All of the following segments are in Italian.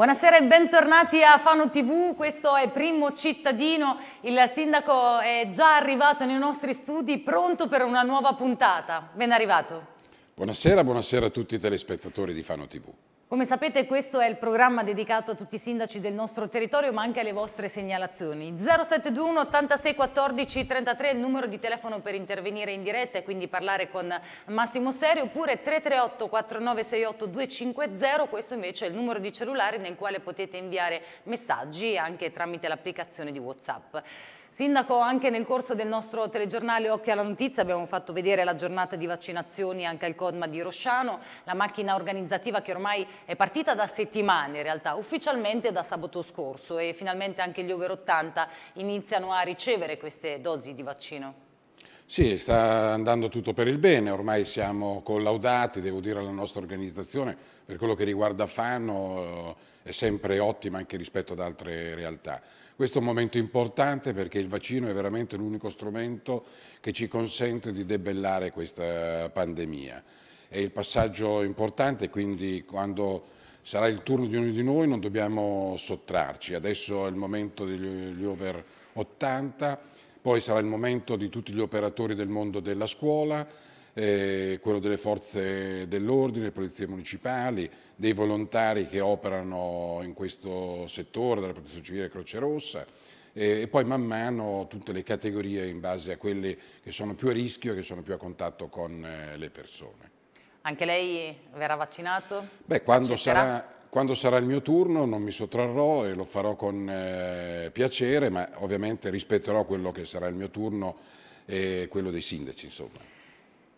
Buonasera e bentornati a Fano TV, questo è Primo Cittadino, il sindaco è già arrivato nei nostri studi pronto per una nuova puntata. Ben arrivato. Buonasera, buonasera a tutti i telespettatori di Fano TV. Come sapete questo è il programma dedicato a tutti i sindaci del nostro territorio ma anche alle vostre segnalazioni. 0721 86 14 33 è il numero di telefono per intervenire in diretta e quindi parlare con Massimo Serio oppure 338 4968 250, questo invece è il numero di cellulare nel quale potete inviare messaggi anche tramite l'applicazione di Whatsapp. Sindaco, anche nel corso del nostro telegiornale Occhi alla Notizia abbiamo fatto vedere la giornata di vaccinazioni anche al CODMA di Rosciano, la macchina organizzativa che ormai è partita da settimane in realtà, ufficialmente da sabato scorso e finalmente anche gli over 80 iniziano a ricevere queste dosi di vaccino. Sì, sta andando tutto per il bene, ormai siamo collaudati, devo dire, alla nostra organizzazione, per quello che riguarda Fano eh, è sempre ottima anche rispetto ad altre realtà. Questo è un momento importante perché il vaccino è veramente l'unico strumento che ci consente di debellare questa pandemia. È il passaggio importante, quindi quando sarà il turno di uno di noi non dobbiamo sottrarci. Adesso è il momento degli over 80, poi sarà il momento di tutti gli operatori del mondo della scuola, eh, quello delle forze dell'ordine, polizie municipali, dei volontari che operano in questo settore, della protezione civile e Croce Rossa, e poi man mano tutte le categorie in base a quelle che sono più a rischio e che sono più a contatto con eh, le persone. Anche lei verrà vaccinato? Beh, quando sarà, quando sarà, il mio turno non mi sottrarrò e lo farò con eh, piacere, ma ovviamente rispetterò quello che sarà il mio turno e quello dei sindaci, insomma.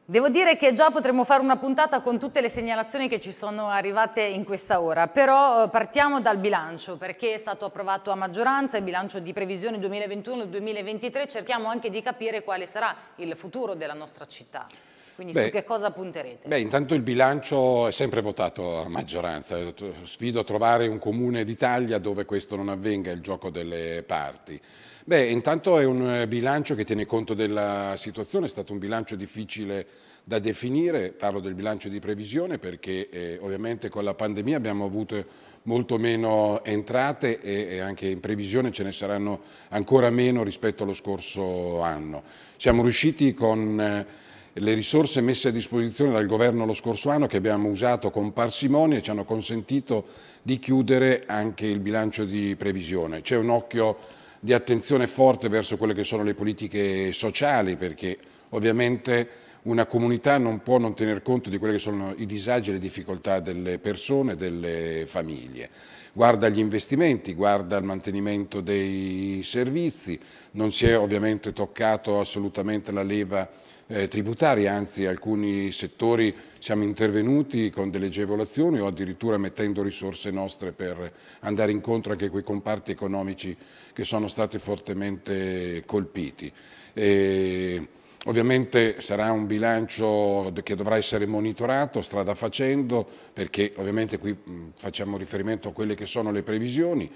Devo dire che già potremmo fare una puntata con tutte le segnalazioni che ci sono arrivate in questa ora, però eh, partiamo dal bilancio perché è stato approvato a maggioranza il bilancio di previsione 2021-2023, cerchiamo anche di capire quale sarà il futuro della nostra città. Quindi beh, su che cosa punterete? Beh, intanto il bilancio è sempre votato a maggioranza. Sfido a trovare un comune d'Italia dove questo non avvenga, il gioco delle parti. Beh, intanto è un bilancio che tiene conto della situazione, è stato un bilancio difficile da definire, parlo del bilancio di previsione perché eh, ovviamente con la pandemia abbiamo avuto molto meno entrate e, e, anche in previsione ce ne saranno ancora meno rispetto allo scorso anno. Siamo riusciti con... Eh, le risorse messe a disposizione dal governo lo scorso anno che abbiamo usato con parsimonia ci hanno consentito di chiudere anche il bilancio di previsione. C'è un occhio di attenzione forte verso quelle che sono le politiche sociali perché ovviamente una comunità non può non tener conto di quelli che sono i disagi e le difficoltà delle persone, delle famiglie. Guarda gli investimenti, guarda il mantenimento dei servizi, non si è ovviamente toccato assolutamente la leva eh, tributari, anzi alcuni settori siamo intervenuti con delle agevolazioni o addirittura mettendo risorse nostre per andare incontro anche a quei comparti economici che sono stati fortemente colpiti. E, Ovviamente sarà un bilancio che dovrà essere monitorato strada facendo perché ovviamente qui facciamo riferimento a quelle che sono le previsioni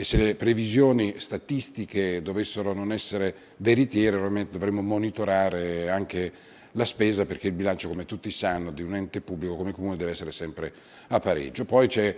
e se le previsioni statistiche dovessero non essere veritiere ovviamente dovremmo monitorare anche la spesa perché il bilancio come tutti sanno di un ente pubblico come comune deve essere sempre a pareggio. Poi c'è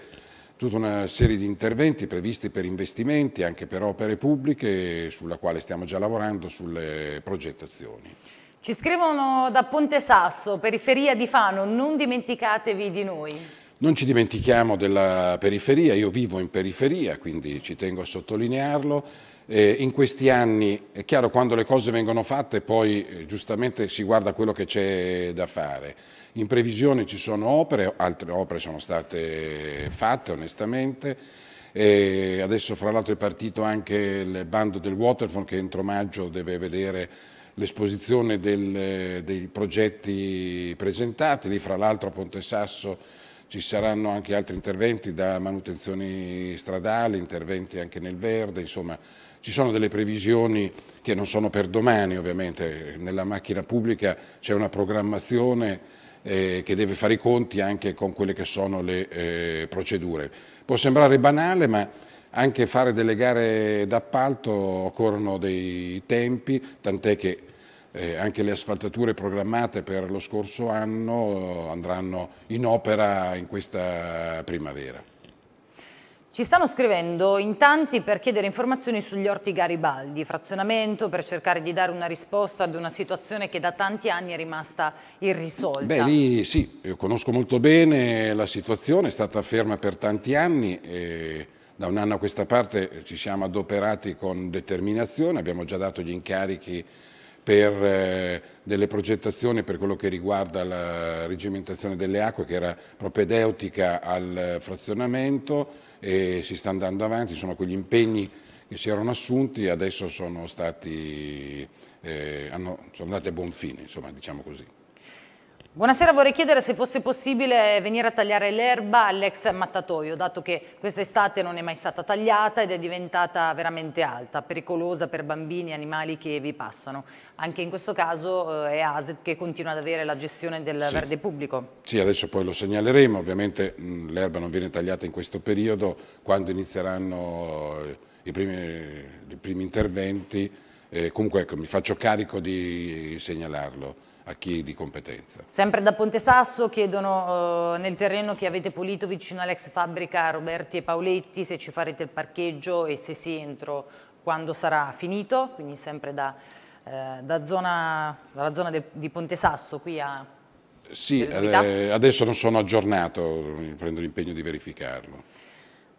tutta una serie di interventi previsti per investimenti anche per opere pubbliche sulla quale stiamo già lavorando sulle progettazioni. Ci scrivono da Ponte Sasso, periferia di Fano, non dimenticatevi di noi. Non ci dimentichiamo della periferia, io vivo in periferia, quindi ci tengo a sottolinearlo. Eh, in questi anni, è chiaro, quando le cose vengono fatte poi eh, giustamente si guarda quello che c'è da fare. In previsione ci sono opere, altre opere sono state fatte onestamente, e adesso fra l'altro è partito anche il bando del Waterfall che entro maggio deve vedere l'esposizione dei progetti presentati, lì fra l'altro a Ponte Sasso ci saranno anche altri interventi da manutenzioni stradali, interventi anche nel verde, insomma ci sono delle previsioni che non sono per domani ovviamente, nella macchina pubblica c'è una programmazione eh, che deve fare i conti anche con quelle che sono le eh, procedure. Può sembrare banale ma anche fare delle gare d'appalto occorrono dei tempi, tant'è che eh, anche le asfaltature programmate per lo scorso anno eh, andranno in opera in questa primavera. Ci stanno scrivendo in tanti per chiedere informazioni sugli orti Garibaldi, frazionamento, per cercare di dare una risposta ad una situazione che da tanti anni è rimasta irrisolta. Beh, lì sì, io conosco molto bene la situazione, è stata ferma per tanti anni e da un anno a questa parte ci siamo adoperati con determinazione, abbiamo già dato gli incarichi per eh, delle progettazioni per quello che riguarda la regimentazione delle acque che era propedeutica al frazionamento e si sta andando avanti, sono quegli impegni che si erano assunti e adesso sono, stati, eh, hanno, sono andati a buon fine, insomma, diciamo così. Buonasera, vorrei chiedere se fosse possibile venire a tagliare l'erba all'ex mattatoio, dato che quest'estate non è mai stata tagliata ed è diventata veramente alta, pericolosa per bambini e animali che vi passano. Anche in questo caso eh, è ASET che continua ad avere la gestione del sì. verde pubblico. Sì, adesso poi lo segnaleremo. Ovviamente mm, l'erba non viene tagliata in questo periodo, quando inizieranno eh, i primi, i primi interventi. Eh, comunque ecco, mi faccio carico di segnalarlo a chi è di competenza. Sempre da Ponte Sasso chiedono eh, nel terreno che avete pulito vicino all'ex fabbrica Roberti e Paoletti se ci farete il parcheggio e se sì entro quando sarà finito, quindi sempre da, eh, da zona, dalla zona de, di Ponte Sasso qui a... Sì, eh, adesso non sono aggiornato, prendo l'impegno di verificarlo.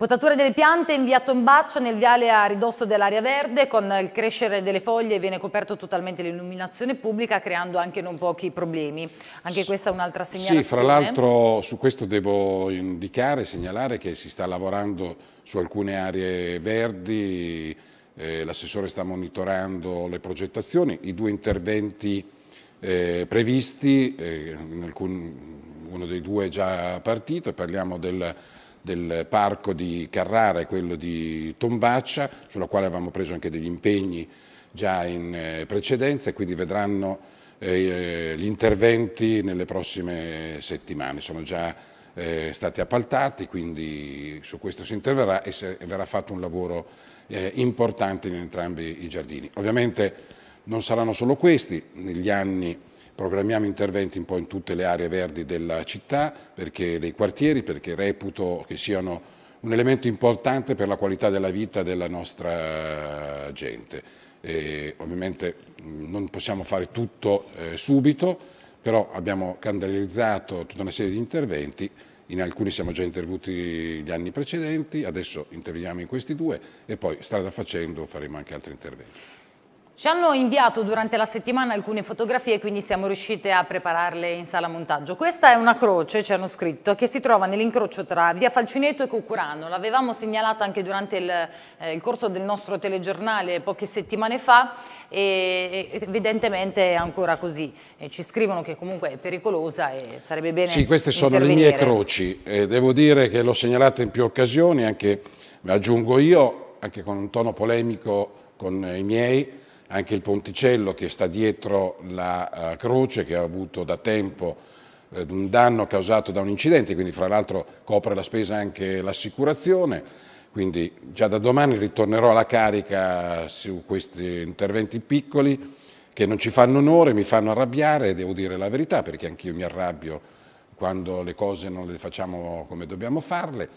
Potatura delle piante inviato in bacio nel viale a ridosso dell'area verde, con il crescere delle foglie viene coperto totalmente l'illuminazione pubblica creando anche non pochi problemi. Anche questa è un'altra segnalazione. Sì, fra l'altro su questo devo indicare, segnalare che si sta lavorando su alcune aree verdi, eh, l'assessore sta monitorando le progettazioni, i due interventi eh, previsti, eh, in alcun, uno dei due è già partito, parliamo del del parco di Carrara e quello di Tombaccia, sulla quale avevamo preso anche degli impegni già in eh, precedenza e quindi vedranno eh, gli interventi nelle prossime settimane. Sono già eh, stati appaltati, quindi su questo si interverrà e se, verrà fatto un lavoro eh, importante in entrambi i giardini. Ovviamente non saranno solo questi, negli anni Programmiamo interventi un po' in tutte le aree verdi della città, perché dei quartieri, perché reputo che siano un elemento importante per la qualità della vita della nostra eh, gente. E ovviamente mm, non possiamo fare tutto eh, subito, però abbiamo calendarizzato tutta una serie di interventi, in alcuni siamo già intervenuti gli anni precedenti, adesso interveniamo in questi due e poi strada facendo faremo anche altri interventi. Ci hanno inviato durante la settimana alcune fotografie, quindi siamo riuscite a prepararle in sala montaggio. Questa è una croce, ci hanno scritto, che si trova nell'incrocio tra via Falcineto e Cucurano. L'avevamo segnalata anche durante il, eh, il, corso del nostro telegiornale poche settimane fa e, evidentemente è ancora così. E ci scrivono che comunque è pericolosa e sarebbe bene Sì, queste sono le mie croci. Eh, devo dire che l'ho segnalata in più occasioni, anche aggiungo io, anche con un tono polemico con i miei, anche il ponticello che sta dietro la eh, croce che ha avuto da tempo eh, un danno causato da un incidente, quindi fra l'altro copre la spesa anche l'assicurazione, quindi già da domani ritornerò alla carica su questi interventi piccoli che non ci fanno onore, mi fanno arrabbiare, devo dire la verità perché anch'io mi arrabbio quando le cose non le facciamo come dobbiamo farle.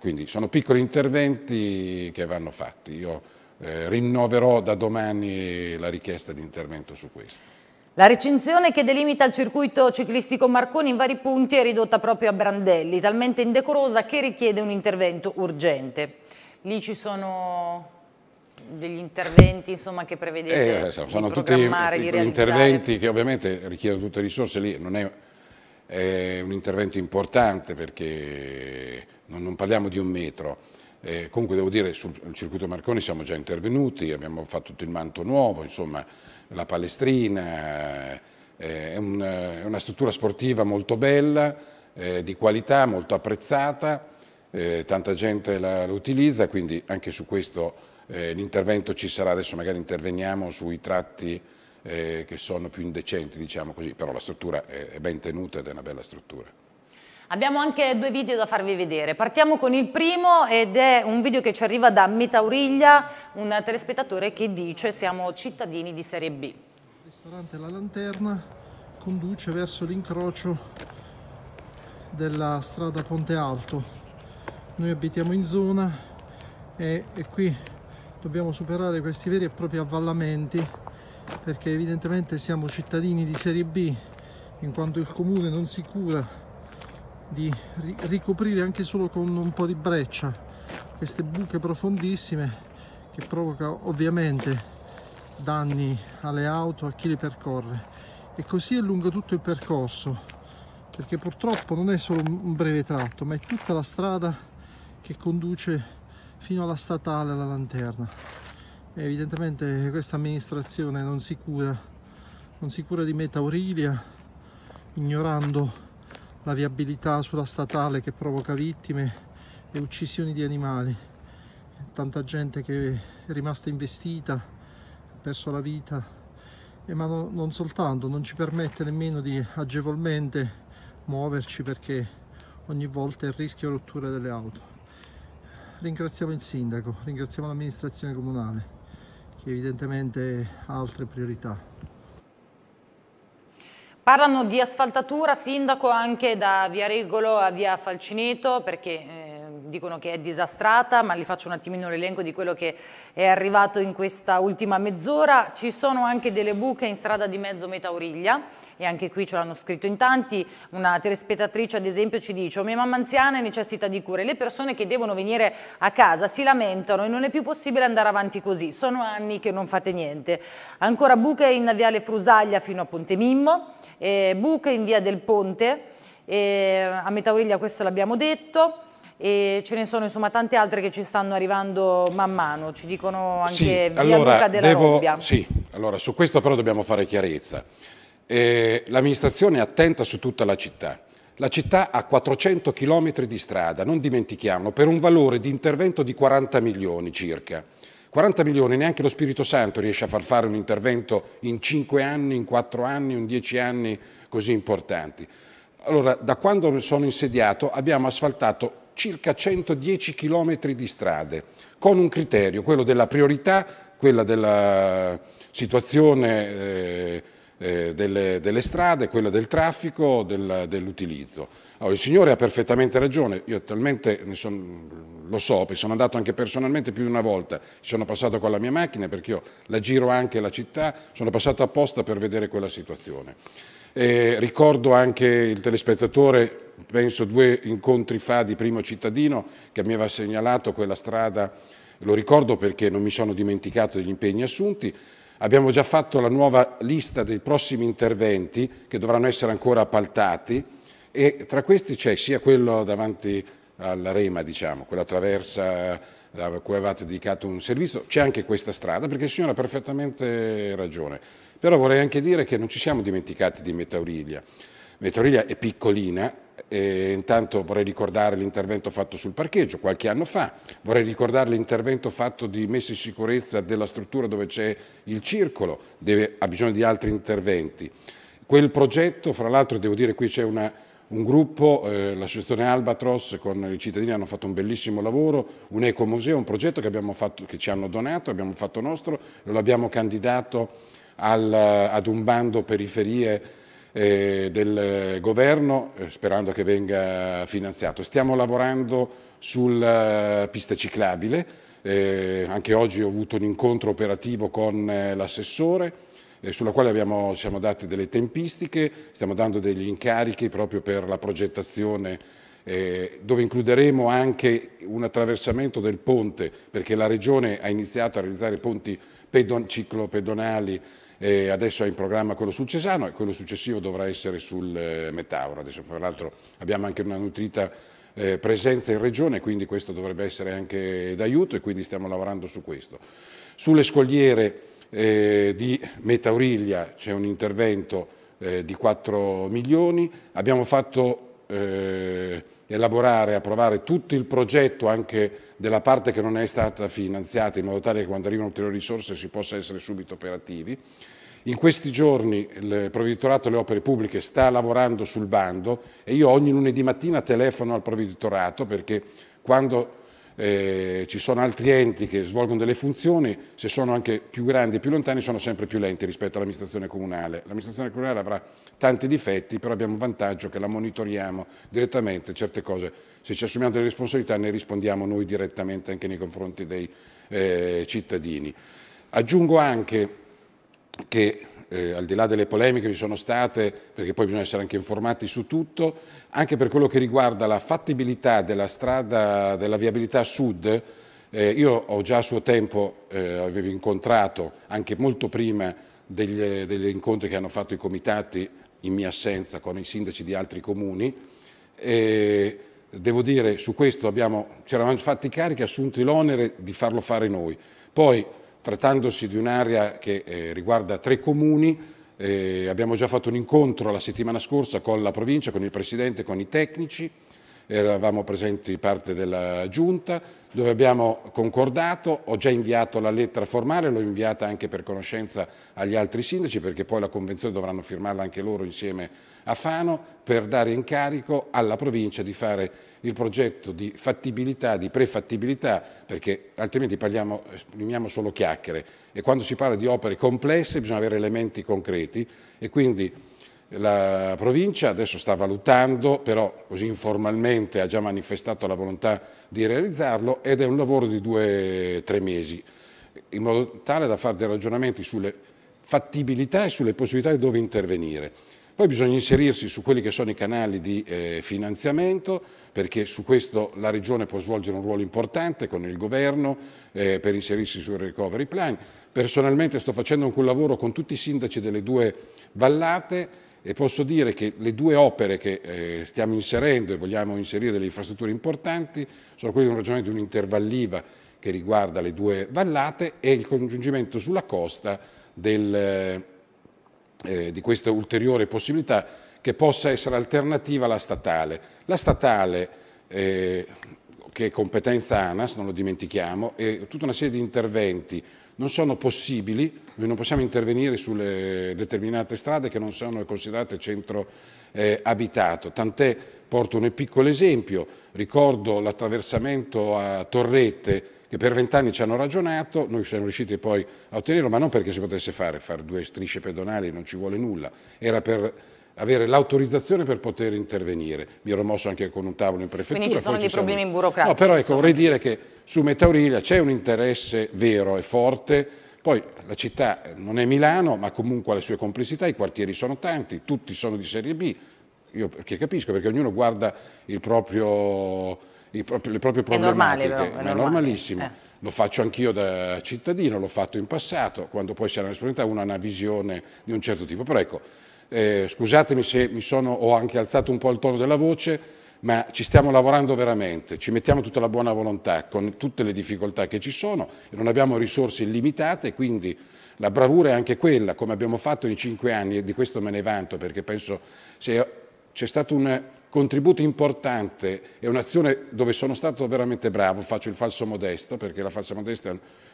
quindi sono piccoli interventi che vanno fatti. Io eh, rinnoverò da domani la richiesta di intervento su questo. La recinzione che delimita il circuito ciclistico Marconi in vari punti è ridotta proprio a brandelli, talmente indecorosa che richiede un intervento urgente. Lì ci sono degli interventi insomma, che prevedete eh, eh sono tutti interventi che ovviamente richiedono tutte le risorse lì non è, è un intervento importante perché non, non parliamo di un metro eh, comunque devo dire sul circuito Marconi siamo già intervenuti, abbiamo fatto tutto il manto nuovo, insomma la palestrina, eh, è, un, è, una struttura sportiva molto bella, eh, di qualità, molto apprezzata, eh, tanta gente la, la, utilizza, quindi anche su questo eh, l'intervento ci sarà, adesso magari interveniamo sui tratti eh, che sono più indecenti, diciamo così, però la struttura è, è ben tenuta ed è una bella struttura. Abbiamo anche due video da farvi vedere. Partiamo con il primo ed è un video che ci arriva da Metauriglia, un telespettatore che dice siamo cittadini di serie B. Il ristorante La Lanterna conduce verso l'incrocio della strada Ponte Alto. Noi abitiamo in zona e, e qui dobbiamo superare questi veri e propri avvallamenti perché evidentemente siamo cittadini di serie B in quanto il comune non si cura di ricoprire anche solo con un po' di breccia queste buche profondissime che provoca ovviamente danni alle auto, a chi le percorre e così è lungo tutto il percorso perché purtroppo non è solo un breve tratto ma è tutta la strada che conduce fino alla statale alla lanterna e evidentemente questa amministrazione non si cura non si cura di Meta Aurilia ignorando la viabilità sulla statale che provoca vittime e uccisioni di animali. Tanta gente che è rimasta investita, ha perso la vita, e ma no, non soltanto, non ci permette nemmeno di agevolmente muoverci perché ogni volta è il rischio rottura delle auto. Ringraziamo il sindaco, ringraziamo l'amministrazione comunale che evidentemente ha altre priorità. Parlano di asfaltatura, Sindaco, anche da Via Regolo a Via Falcineto, perché eh, dicono che è disastrata, ma li faccio un attimino l'elenco di quello che è arrivato in questa ultima mezz'ora. Ci sono anche delle buche in strada di mezzo Metauriglia e anche qui ce l'hanno scritto in tanti. Una telespettatrice ad esempio ci dice, oh, mia mamma anziana necessita di cure, le persone che devono venire a casa si lamentano e non è più possibile andare avanti così, sono anni che non fate niente. Ancora buche in Viale Frusaglia fino a Ponte Mimmo, eh, buche in Via del Ponte, eh, a Metauriglia questo l'abbiamo detto, e ce ne sono insomma tante altre che ci stanno arrivando man mano, ci dicono anche sì, via allora, Luca della devo, Robbia. Sì, allora su questo però dobbiamo fare chiarezza. Eh, L'amministrazione è attenta su tutta la città. La città ha 400 km di strada, non dimentichiamolo, per un valore di intervento di 40 milioni circa. 40 milioni neanche lo Spirito Santo riesce a far fare un intervento in 5 anni, in 4 anni, in 10 anni così importanti. Allora, da quando sono insediato abbiamo asfaltato circa 110 km di strade, con un criterio, quello della priorità, quella della situazione eh, eh, delle, delle, strade, quella del traffico, del, dell'utilizzo. Allora, il signore ha perfettamente ragione, io talmente son, lo so, sono andato anche personalmente più di una volta, sono passato con la mia macchina perché io la giro anche la città, sono passato apposta per vedere quella situazione. Eh, ricordo anche il telespettatore penso due incontri fa di Primo Cittadino che mi aveva segnalato quella strada, lo ricordo perché non mi sono dimenticato degli impegni assunti, abbiamo già fatto la nuova lista dei prossimi interventi che dovranno essere ancora appaltati e tra questi c'è sia quello davanti alla Rema, diciamo, quella traversa eh, a cui avevate dedicato un servizio, c'è anche questa strada, perché il signore ha perfettamente ragione. Però vorrei anche dire che non ci siamo dimenticati di Metauriglia. Metauriglia è piccolina, e intanto vorrei ricordare l'intervento fatto sul parcheggio qualche anno fa, vorrei ricordare l'intervento fatto di messa in sicurezza della struttura dove c'è il circolo, deve, ha bisogno di altri interventi. Quel progetto, fra l'altro devo dire qui c'è una un gruppo, eh, l'associazione Albatros con i cittadini hanno fatto un bellissimo lavoro, un ecomuseo, un progetto che, fatto, che ci hanno donato, abbiamo fatto nostro, lo abbiamo candidato al, ad un bando periferie eh, del governo eh, sperando che venga finanziato. Stiamo lavorando sulla eh, pista ciclabile, eh, anche oggi ho avuto un incontro operativo con eh, l'assessore sulla quale abbiamo, siamo dati delle tempistiche, stiamo dando degli incarichi proprio per la progettazione eh, dove includeremo anche un attraversamento del ponte, perché la Regione ha iniziato a realizzare ponti pedon ciclopedonali e adesso è in programma quello sul Cesano e quello successivo dovrà essere sul eh, Metauro. Adesso, fra l'altro, abbiamo anche una nutrita eh, presenza in regione, quindi questo dovrebbe essere anche d'aiuto e quindi stiamo lavorando su questo. Sulle scogliere eh, di Metauriglia c'è un intervento eh, di 4 milioni, abbiamo fatto eh, elaborare e approvare tutto il progetto anche della parte che non è stata finanziata in modo tale che quando arrivano ulteriori risorse si possa essere subito operativi. In questi giorni il Provveditorato alle Opere Pubbliche sta lavorando sul bando e io ogni lunedì mattina telefono al Provveditorato perché quando eh, ci sono altri enti che svolgono delle funzioni, se sono anche più grandi e più lontani sono sempre più lenti rispetto all'amministrazione comunale. L'amministrazione comunale avrà tanti difetti, però abbiamo un vantaggio che la monitoriamo direttamente, certe cose se ci assumiamo delle responsabilità ne rispondiamo noi direttamente anche nei confronti dei eh, cittadini. Aggiungo anche che eh, al di là delle polemiche che ci sono state, perché poi bisogna essere anche informati su tutto, anche per quello che riguarda la fattibilità della strada, della viabilità sud, eh, io ho già a suo tempo, eh, avevo incontrato, anche molto prima degli, eh, degli incontri che hanno fatto i comitati, in mia assenza, con i sindaci di altri comuni, eh, devo dire su questo ci eravamo fatti carichi, assunti l'onere di farlo fare noi. Poi trattandosi di un'area che eh, riguarda tre comuni, eh, abbiamo già fatto un incontro la settimana scorsa con la provincia, con il Presidente, con i tecnici, eravamo presenti parte della Giunta, dove abbiamo concordato, ho già inviato la lettera formale, l'ho inviata anche per conoscenza agli altri sindaci perché poi la convenzione dovranno firmarla anche loro insieme a Fano per dare incarico alla provincia di fare il progetto di fattibilità, di prefattibilità perché altrimenti parliamo, esprimiamo solo chiacchiere e quando si parla di opere complesse bisogna avere elementi concreti e quindi la provincia adesso sta valutando, però così informalmente ha già manifestato la volontà di realizzarlo ed è un lavoro di due o tre mesi, in modo tale da fare dei ragionamenti sulle fattibilità e sulle possibilità di dove intervenire. Poi bisogna inserirsi su quelli che sono i canali di eh, finanziamento, perché su questo la Regione può svolgere un ruolo importante con il Governo eh, per inserirsi sul Recovery Plan. Personalmente sto facendo un lavoro con tutti i sindaci delle due vallate e posso dire che le due opere che eh, stiamo inserendo e vogliamo inserire delle infrastrutture importanti sono quelle di un ragionamento di un'intervalliva che riguarda le due vallate e il congiungimento sulla costa del, eh, eh di questa ulteriore possibilità che possa essere alternativa alla statale. La statale eh, che è competenza ANAS, non lo dimentichiamo, e tutta una serie di interventi non sono possibili, noi non possiamo intervenire sulle determinate strade che non sono considerate centro eh, abitato, tant'è porto un piccolo esempio, ricordo l'attraversamento a Torrette che per vent'anni ci hanno ragionato, noi siamo riusciti poi a ottenerlo, ma non perché si potesse fare, fare due strisce pedonali non ci vuole nulla, era per avere l'autorizzazione per poter intervenire. Mi ero mosso anche con un tavolo in prefettura. Quindi ci sono dei problemi burocratici. No, però ecco, vorrei dire che su Metaurilia c'è un interesse vero e forte poi la città eh, non è Milano, ma comunque ha le sue complessità, i quartieri sono tanti, tutti sono di serie B. Io perché capisco, perché ognuno guarda proprio, propri, le proprie problematiche, è, normale, però, è, è normalissimo. Eh. Lo faccio anch'io da cittadino, l'ho fatto in passato, quando poi c'era ha una responsabilità uno ha una visione di un certo tipo. Però ecco, eh, scusatemi se mi sono, ho anche alzato un po' il tono della voce, ma ci stiamo lavorando veramente, ci mettiamo tutta la buona volontà con tutte le difficoltà che ci sono non abbiamo risorse illimitate, quindi la bravura è anche quella, come abbiamo fatto in cinque anni e di questo me ne vanto perché penso c'è stato un contributo importante e un'azione dove sono stato veramente bravo, faccio il falso modesto perché la falsa modesta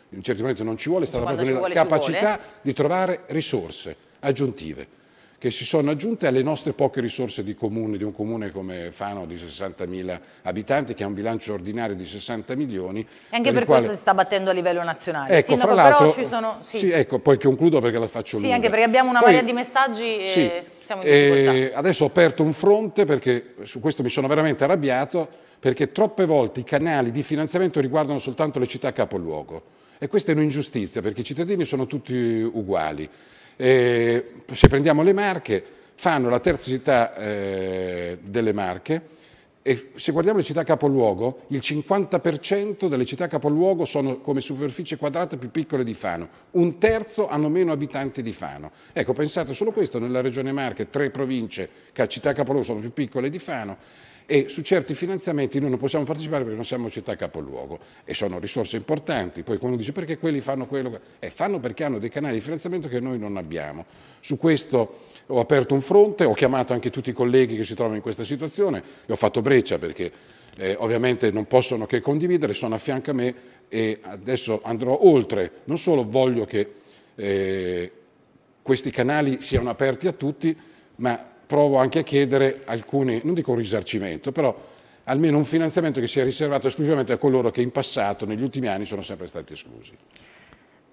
in certi momenti non ci vuole, è stata proprio la capacità di trovare risorse aggiuntive che si sono aggiunte alle nostre poche risorse di, comune, di un comune come Fano di 60.000 abitanti che ha un bilancio ordinario di 60 milioni. E anche per, per quale... questo si sta battendo a livello nazionale. Ecco, Sindaco, però ci sono... Sì. sì. ecco, poi concludo perché la faccio lunga. Sì, anche perché abbiamo una poi, marea di messaggi e sì, siamo in eh, difficoltà. adesso ho aperto un fronte perché su questo mi sono veramente arrabbiato perché troppe volte i canali di finanziamento riguardano soltanto le città capoluogo. E questa è un'ingiustizia perché i cittadini sono tutti uguali. E se prendiamo le Marche, fanno la terza città eh, delle Marche e se guardiamo le città capoluogo, il 50% delle città capoluogo sono come superficie quadrata più piccole di Fano, un terzo hanno meno abitanti di Fano. Ecco, pensate solo questo, nella regione Marche tre province città capoluogo sono più piccole di Fano e su certi finanziamenti noi non possiamo partecipare perché non siamo città capoluogo e sono risorse importanti. Poi qualcuno dice perché quelli fanno quello, eh, fanno perché hanno dei canali di finanziamento che noi non abbiamo. Su questo ho aperto un fronte, ho chiamato anche tutti i colleghi che si trovano in questa situazione e ho fatto breccia perché eh, ovviamente non possono che condividere, sono a fianco a me e adesso andrò oltre. Non solo voglio che eh, questi canali siano aperti a tutti, ma provo anche a chiedere alcuni, non dico un risarcimento, però almeno un finanziamento che sia riservato esclusivamente a coloro che in passato, negli ultimi anni, sono sempre stati esclusi.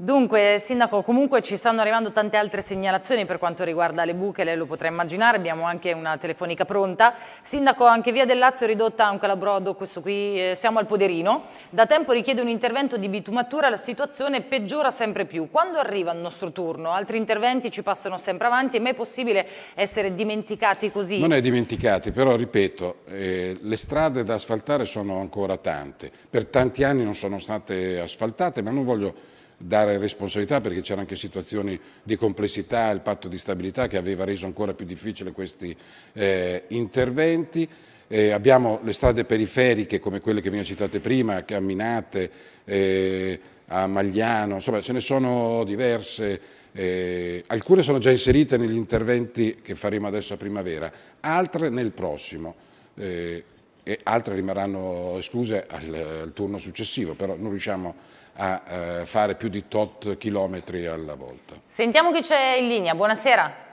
Dunque, Sindaco, comunque ci stanno arrivando tante altre segnalazioni per quanto riguarda le buche, lei lo potrà immaginare, abbiamo anche una telefonica pronta. Sindaco, anche Via del Lazio ridotta a un calabrodo, questo qui, eh, siamo al Poderino. Da tempo richiede un intervento di bitumatura, la situazione peggiora sempre più. Quando arriva il nostro turno? Altri interventi ci passano sempre avanti, ma è possibile essere dimenticati così? Non è dimenticati, però ripeto, eh, le strade da asfaltare sono ancora tante. Per tanti anni non sono state asfaltate, ma non voglio dare responsabilità perché c'erano anche situazioni di complessità, il patto di stabilità che aveva reso ancora più difficile questi eh, interventi. Eh, abbiamo le strade periferiche come quelle che vi ho citate prima, camminate eh, a Magliano, insomma ce ne sono diverse. Eh, alcune sono già inserite negli interventi che faremo adesso a primavera, altre nel prossimo eh, e altre rimarranno escluse al, al turno successivo, però non riusciamo a a eh, fare più di tot chilometri alla volta. Sentiamo chi c'è in linea, buonasera.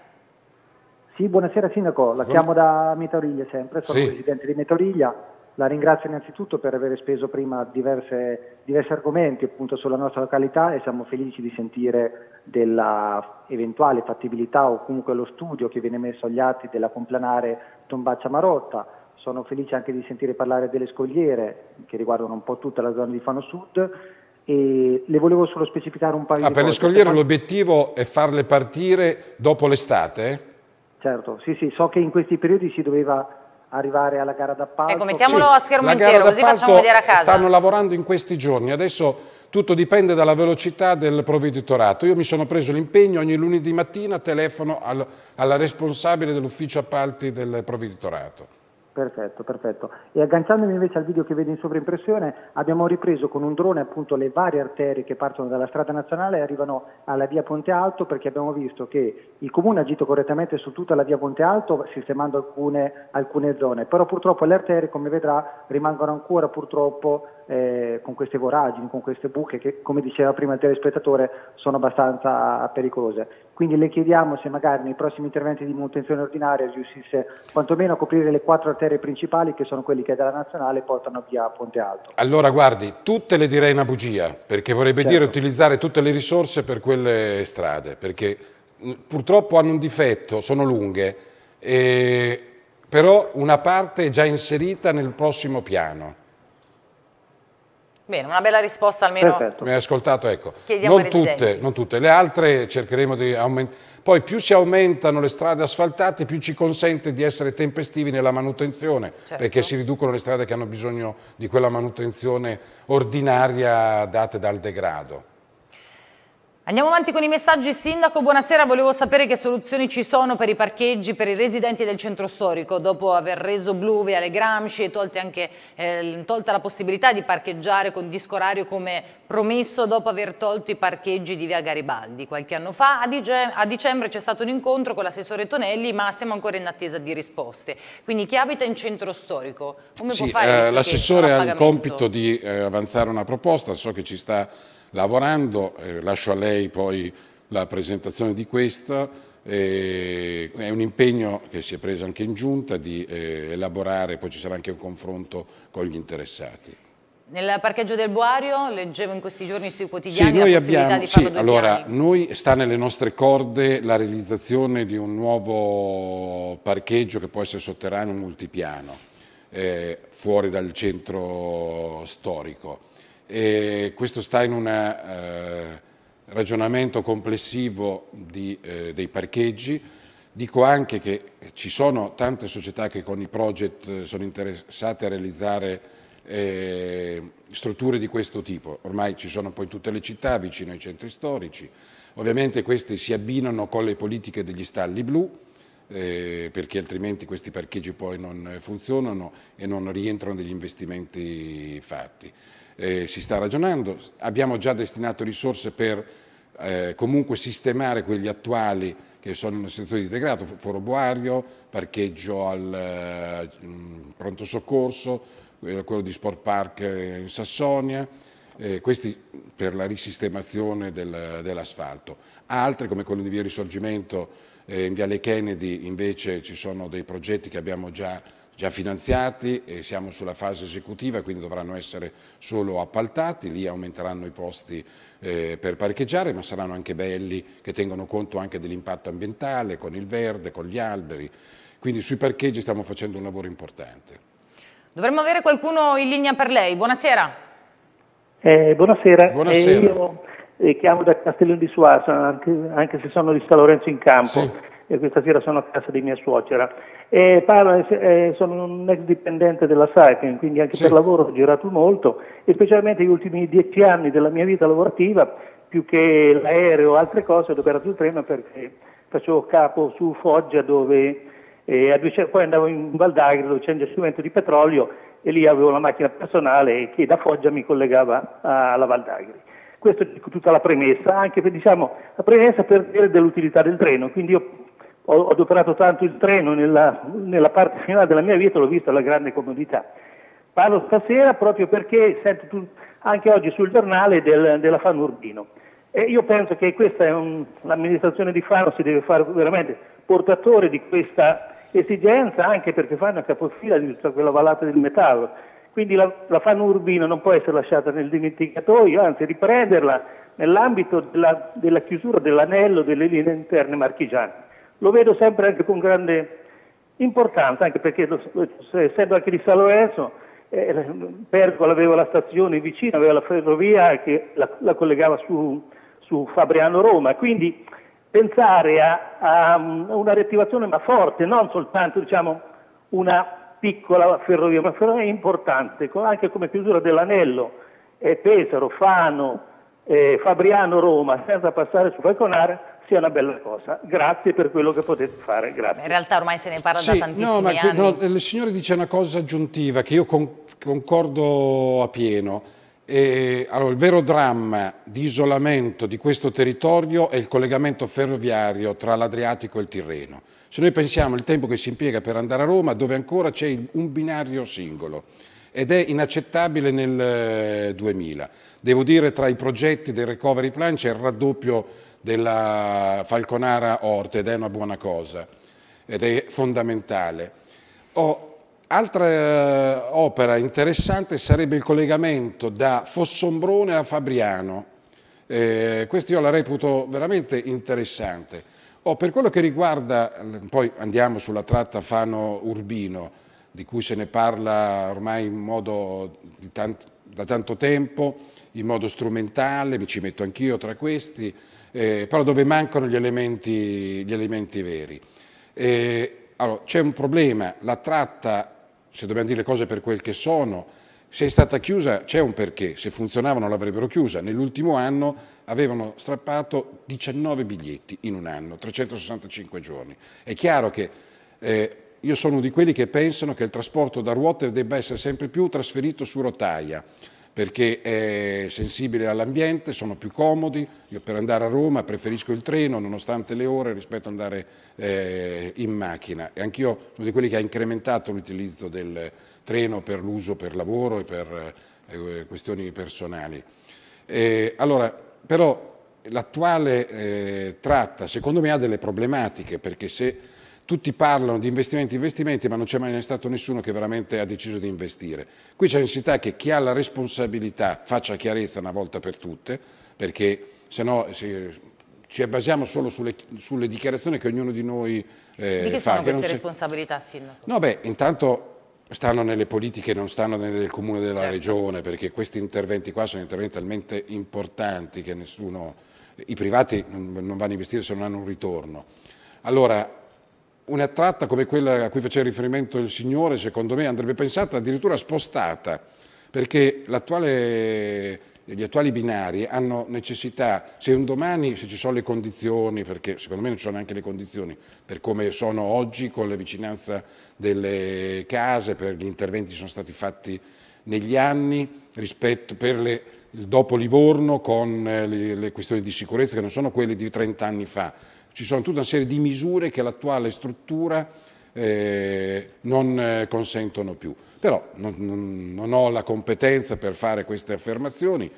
Sì, buonasera Sindaco, la chiamo da Metoriglia sempre, sono sì. Presidente di Metoriglia. La ringrazio innanzitutto per aver speso prima diverse, diversi argomenti appunto sulla nostra località e siamo felici di sentire della eventuale fattibilità o comunque lo studio che viene messo agli atti della complanare Tombaccia Marotta. Sono felice anche di sentire parlare delle scogliere che riguardano un po' tutta la zona di Fano Sud e le volevo solo specificare un paio ah, di per cose. Per le scogliere quando... l'obiettivo è farle partire dopo l'estate? Certo, sì, sì, so che in questi periodi si doveva arrivare alla gara d'appalto. Ecco, mettiamolo sì, a schermo intero, così facciamo vedere a casa. Stanno lavorando in questi giorni, adesso tutto dipende dalla velocità del provveditorato. Io mi sono preso l'impegno, ogni lunedì mattina telefono al, alla responsabile dell'ufficio appalti del provveditorato. Perfetto, perfetto. E agganciandomi invece al video che vede in sovraimpressione, abbiamo ripreso con un drone appunto le varie arterie che partono dalla strada nazionale e arrivano alla via Ponte Alto perché abbiamo visto che il comune ha agito correttamente su tutta la via Ponte Alto sistemando alcune, alcune zone, però purtroppo le arterie come vedrà rimangono ancora purtroppo eh, con queste voragini, con queste buche che come diceva prima il telespettatore sono abbastanza pericolose. Quindi le chiediamo se magari nei prossimi interventi di manutenzione ordinaria riuscisse quantomeno a coprire le quattro arterie principali che sono quelle che dalla nazionale portano via Ponte Alto. Allora guardi, tutte le direi una bugia perché vorrebbe certo. dire utilizzare tutte le risorse per quelle strade perché purtroppo hanno un difetto, sono lunghe, eh, però una parte è già inserita nel prossimo piano. Bene, una bella risposta almeno. Perfetto. Mi hai ascoltato, ecco. Non tutte, non tutte, le altre cercheremo di aumentare. Poi più si aumentano le strade asfaltate, più ci consente di essere tempestivi nella manutenzione, certo. perché si riducono le strade che hanno bisogno di quella manutenzione ordinaria date dal degrado. Andiamo avanti con i messaggi. Sindaco, buonasera. Volevo sapere che soluzioni ci sono per i parcheggi per i residenti del centro storico. Dopo aver reso blu via le Gramsci e anche, eh, tolta la possibilità di parcheggiare con disco orario come promesso dopo aver tolto i parcheggi di via Garibaldi. Qualche anno fa a, dice a dicembre c'è stato un incontro con l'assessore Tonelli ma siamo ancora in attesa di risposte. Quindi chi abita in centro storico come sì, può fare? Eh, l'assessore ha il compito di eh, avanzare una proposta. So che ci sta lavorando. Eh, lascio a lei poi la presentazione di questa. Eh, è un impegno che si è preso anche in giunta di eh, elaborare, poi ci sarà anche un confronto con gli interessati. Nel parcheggio del Boario leggevo in questi giorni sui quotidiani sì, noi abbiamo, sì, allora, piani. Noi sta nelle nostre corde la realizzazione di un nuovo parcheggio che può essere sotterraneo multipiano, eh, fuori dal centro storico. E questo sta in un eh, ragionamento complessivo di, eh, dei parcheggi. Dico anche che ci sono tante società che con i project eh, sono interessate a realizzare eh, strutture di questo tipo. Ormai ci sono poi in tutte le città, vicino ai centri storici. Ovviamente questi si abbinano con le politiche degli stalli blu, eh, perché altrimenti questi parcheggi poi non funzionano e non rientrano negli investimenti fatti eh, si sta ragionando, abbiamo già destinato risorse per eh, comunque sistemare quelli attuali che sono in una situazione di degrado, foro boario, parcheggio al eh, mm, pronto soccorso, eh, quello di Sport Park eh, in Sassonia, eh, questi per la risistemazione del, dell'asfalto. Altri come quello di via Risorgimento eh, in Viale Kennedy invece ci sono dei progetti che abbiamo già già finanziati, eh, siamo sulla fase esecutiva, quindi dovranno essere solo appaltati, lì aumenteranno i posti eh, per parcheggiare, ma saranno anche belli che tengono conto anche dell'impatto ambientale, con il verde, con gli alberi. Quindi sui parcheggi stiamo facendo un lavoro importante. Dovremmo avere qualcuno in linea per lei. Buonasera. Eh, buonasera. buonasera. Eh, io eh, chiamo da Castellino di Suasa, anche, anche, se sono di San Lorenzo in campo. Sì e questa sera sono a casa di mia suocera. E parla, eh, sono un ex dipendente della Saipen, quindi anche sì. per lavoro ho girato molto e specialmente gli ultimi dieci anni della mia vita lavorativa, più che l'aereo o altre cose, ho operato il treno perché facevo capo su Foggia dove eh, poi andavo in Val d'Agri dove c'è un giacimento di petrolio e lì avevo la macchina personale che da Foggia mi collegava alla Val d'Agri. Questa è tutta la premessa, anche per, diciamo, la premessa per dire dell'utilità del treno, quindi io ho, adoperato tanto il treno nella, nella, parte finale della mia vita, l'ho visto alla grande comodità. Parlo stasera proprio perché sento anche oggi sul giornale del, della Fano Urbino. E io penso che un, l'amministrazione di Fano si deve fare veramente portatore di questa esigenza, anche perché Fano è capofila di tutta quella valata del metallo. Quindi la, la Fano Urbino non può essere lasciata nel dimenticatoio, anzi riprenderla nell'ambito della, della chiusura dell'anello delle linee interne marchigiane lo vedo sempre anche con grande importanza, anche perché eh, essendo anche di San Lorenzo, eh, Pergola aveva la stazione vicina, aveva la ferrovia che la, la collegava su, su Fabriano Roma, quindi pensare a, a, mm, una riattivazione ma forte, non soltanto diciamo, una piccola ferrovia, ma una ferrovia importante, anche come chiusura dell'anello, eh, Pesaro, Fano, eh, Fabriano Roma, senza passare su Falconare sia una bella cosa. Grazie per quello che potete fare. Grazie. In realtà ormai se ne parla sì, da tantissimi no, ma, anni. No, il signore dice una cosa aggiuntiva che io con, concordo a pieno. E, allora, il vero dramma di isolamento di questo territorio è il collegamento ferroviario tra l'Adriatico e il Tirreno. Se noi pensiamo al tempo che si impiega per andare a Roma, dove ancora c'è un binario singolo, ed è inaccettabile nel 2000. Eh, Devo dire tra i progetti del recovery plan c'è il raddoppio della Falconara Orte ed è una buona cosa ed è fondamentale. Oh, altra eh, opera interessante sarebbe il collegamento da Fossombrone a Fabriano. Eh, questo io la reputo veramente interessante. Oh, per quello che riguarda, poi andiamo sulla tratta Fano-Urbino, di cui se ne parla ormai tanto, da tanto tempo, in modo strumentale, mi ci metto anch'io tra questi, eh, però dove mancano gli elementi, gli elementi veri. Eh, allora, c'è un problema, la tratta, se dobbiamo dire le cose per quel che sono, se è stata chiusa c'è un perché, se funzionavano l'avrebbero chiusa. Nell'ultimo anno avevano strappato 19 biglietti in un anno, 365 giorni. È chiaro che eh, io sono di quelli che pensano che il trasporto da ruote debba essere sempre più trasferito su rotaia perché è sensibile all'ambiente, sono più comodi, io per andare a Roma preferisco il treno nonostante le ore rispetto ad andare eh, in macchina e anch'io sono di quelli che ha incrementato l'utilizzo del treno per l'uso per lavoro e per eh, questioni personali. Eh, allora, però l'attuale eh, tratta secondo me ha delle problematiche perché se tutti parlano di investimenti, investimenti, ma non c'è mai stato nessuno che veramente ha deciso di investire. Qui c'è la necessità che chi ha la responsabilità faccia chiarezza una volta per tutte, perché se no ci basiamo solo sulle, sulle dichiarazioni che ognuno di noi eh, di chi fa. sono queste si... responsabilità, Sindaco? No, beh, intanto stanno nelle politiche, non stanno nel comune della certo. regione, perché questi interventi qua sono interventi talmente importanti che nessuno... I privati non vanno a investire se non hanno un ritorno. Allora, una tratta come quella a cui faceva riferimento il Signore, secondo me, andrebbe pensata addirittura spostata, perché gli attuali binari hanno necessità, se un domani, se ci sono le condizioni, perché secondo me non ci sono neanche le condizioni, per come sono oggi con la vicinanza delle case, per gli interventi che sono stati fatti negli anni, rispetto per le, dopo Livorno con eh, le, le questioni di sicurezza che non sono quelle di 30 anni fa, ci sono tutta una serie di misure che l'attuale struttura eh, non eh, consentono più. Però non, non ho la competenza per fare queste affermazioni,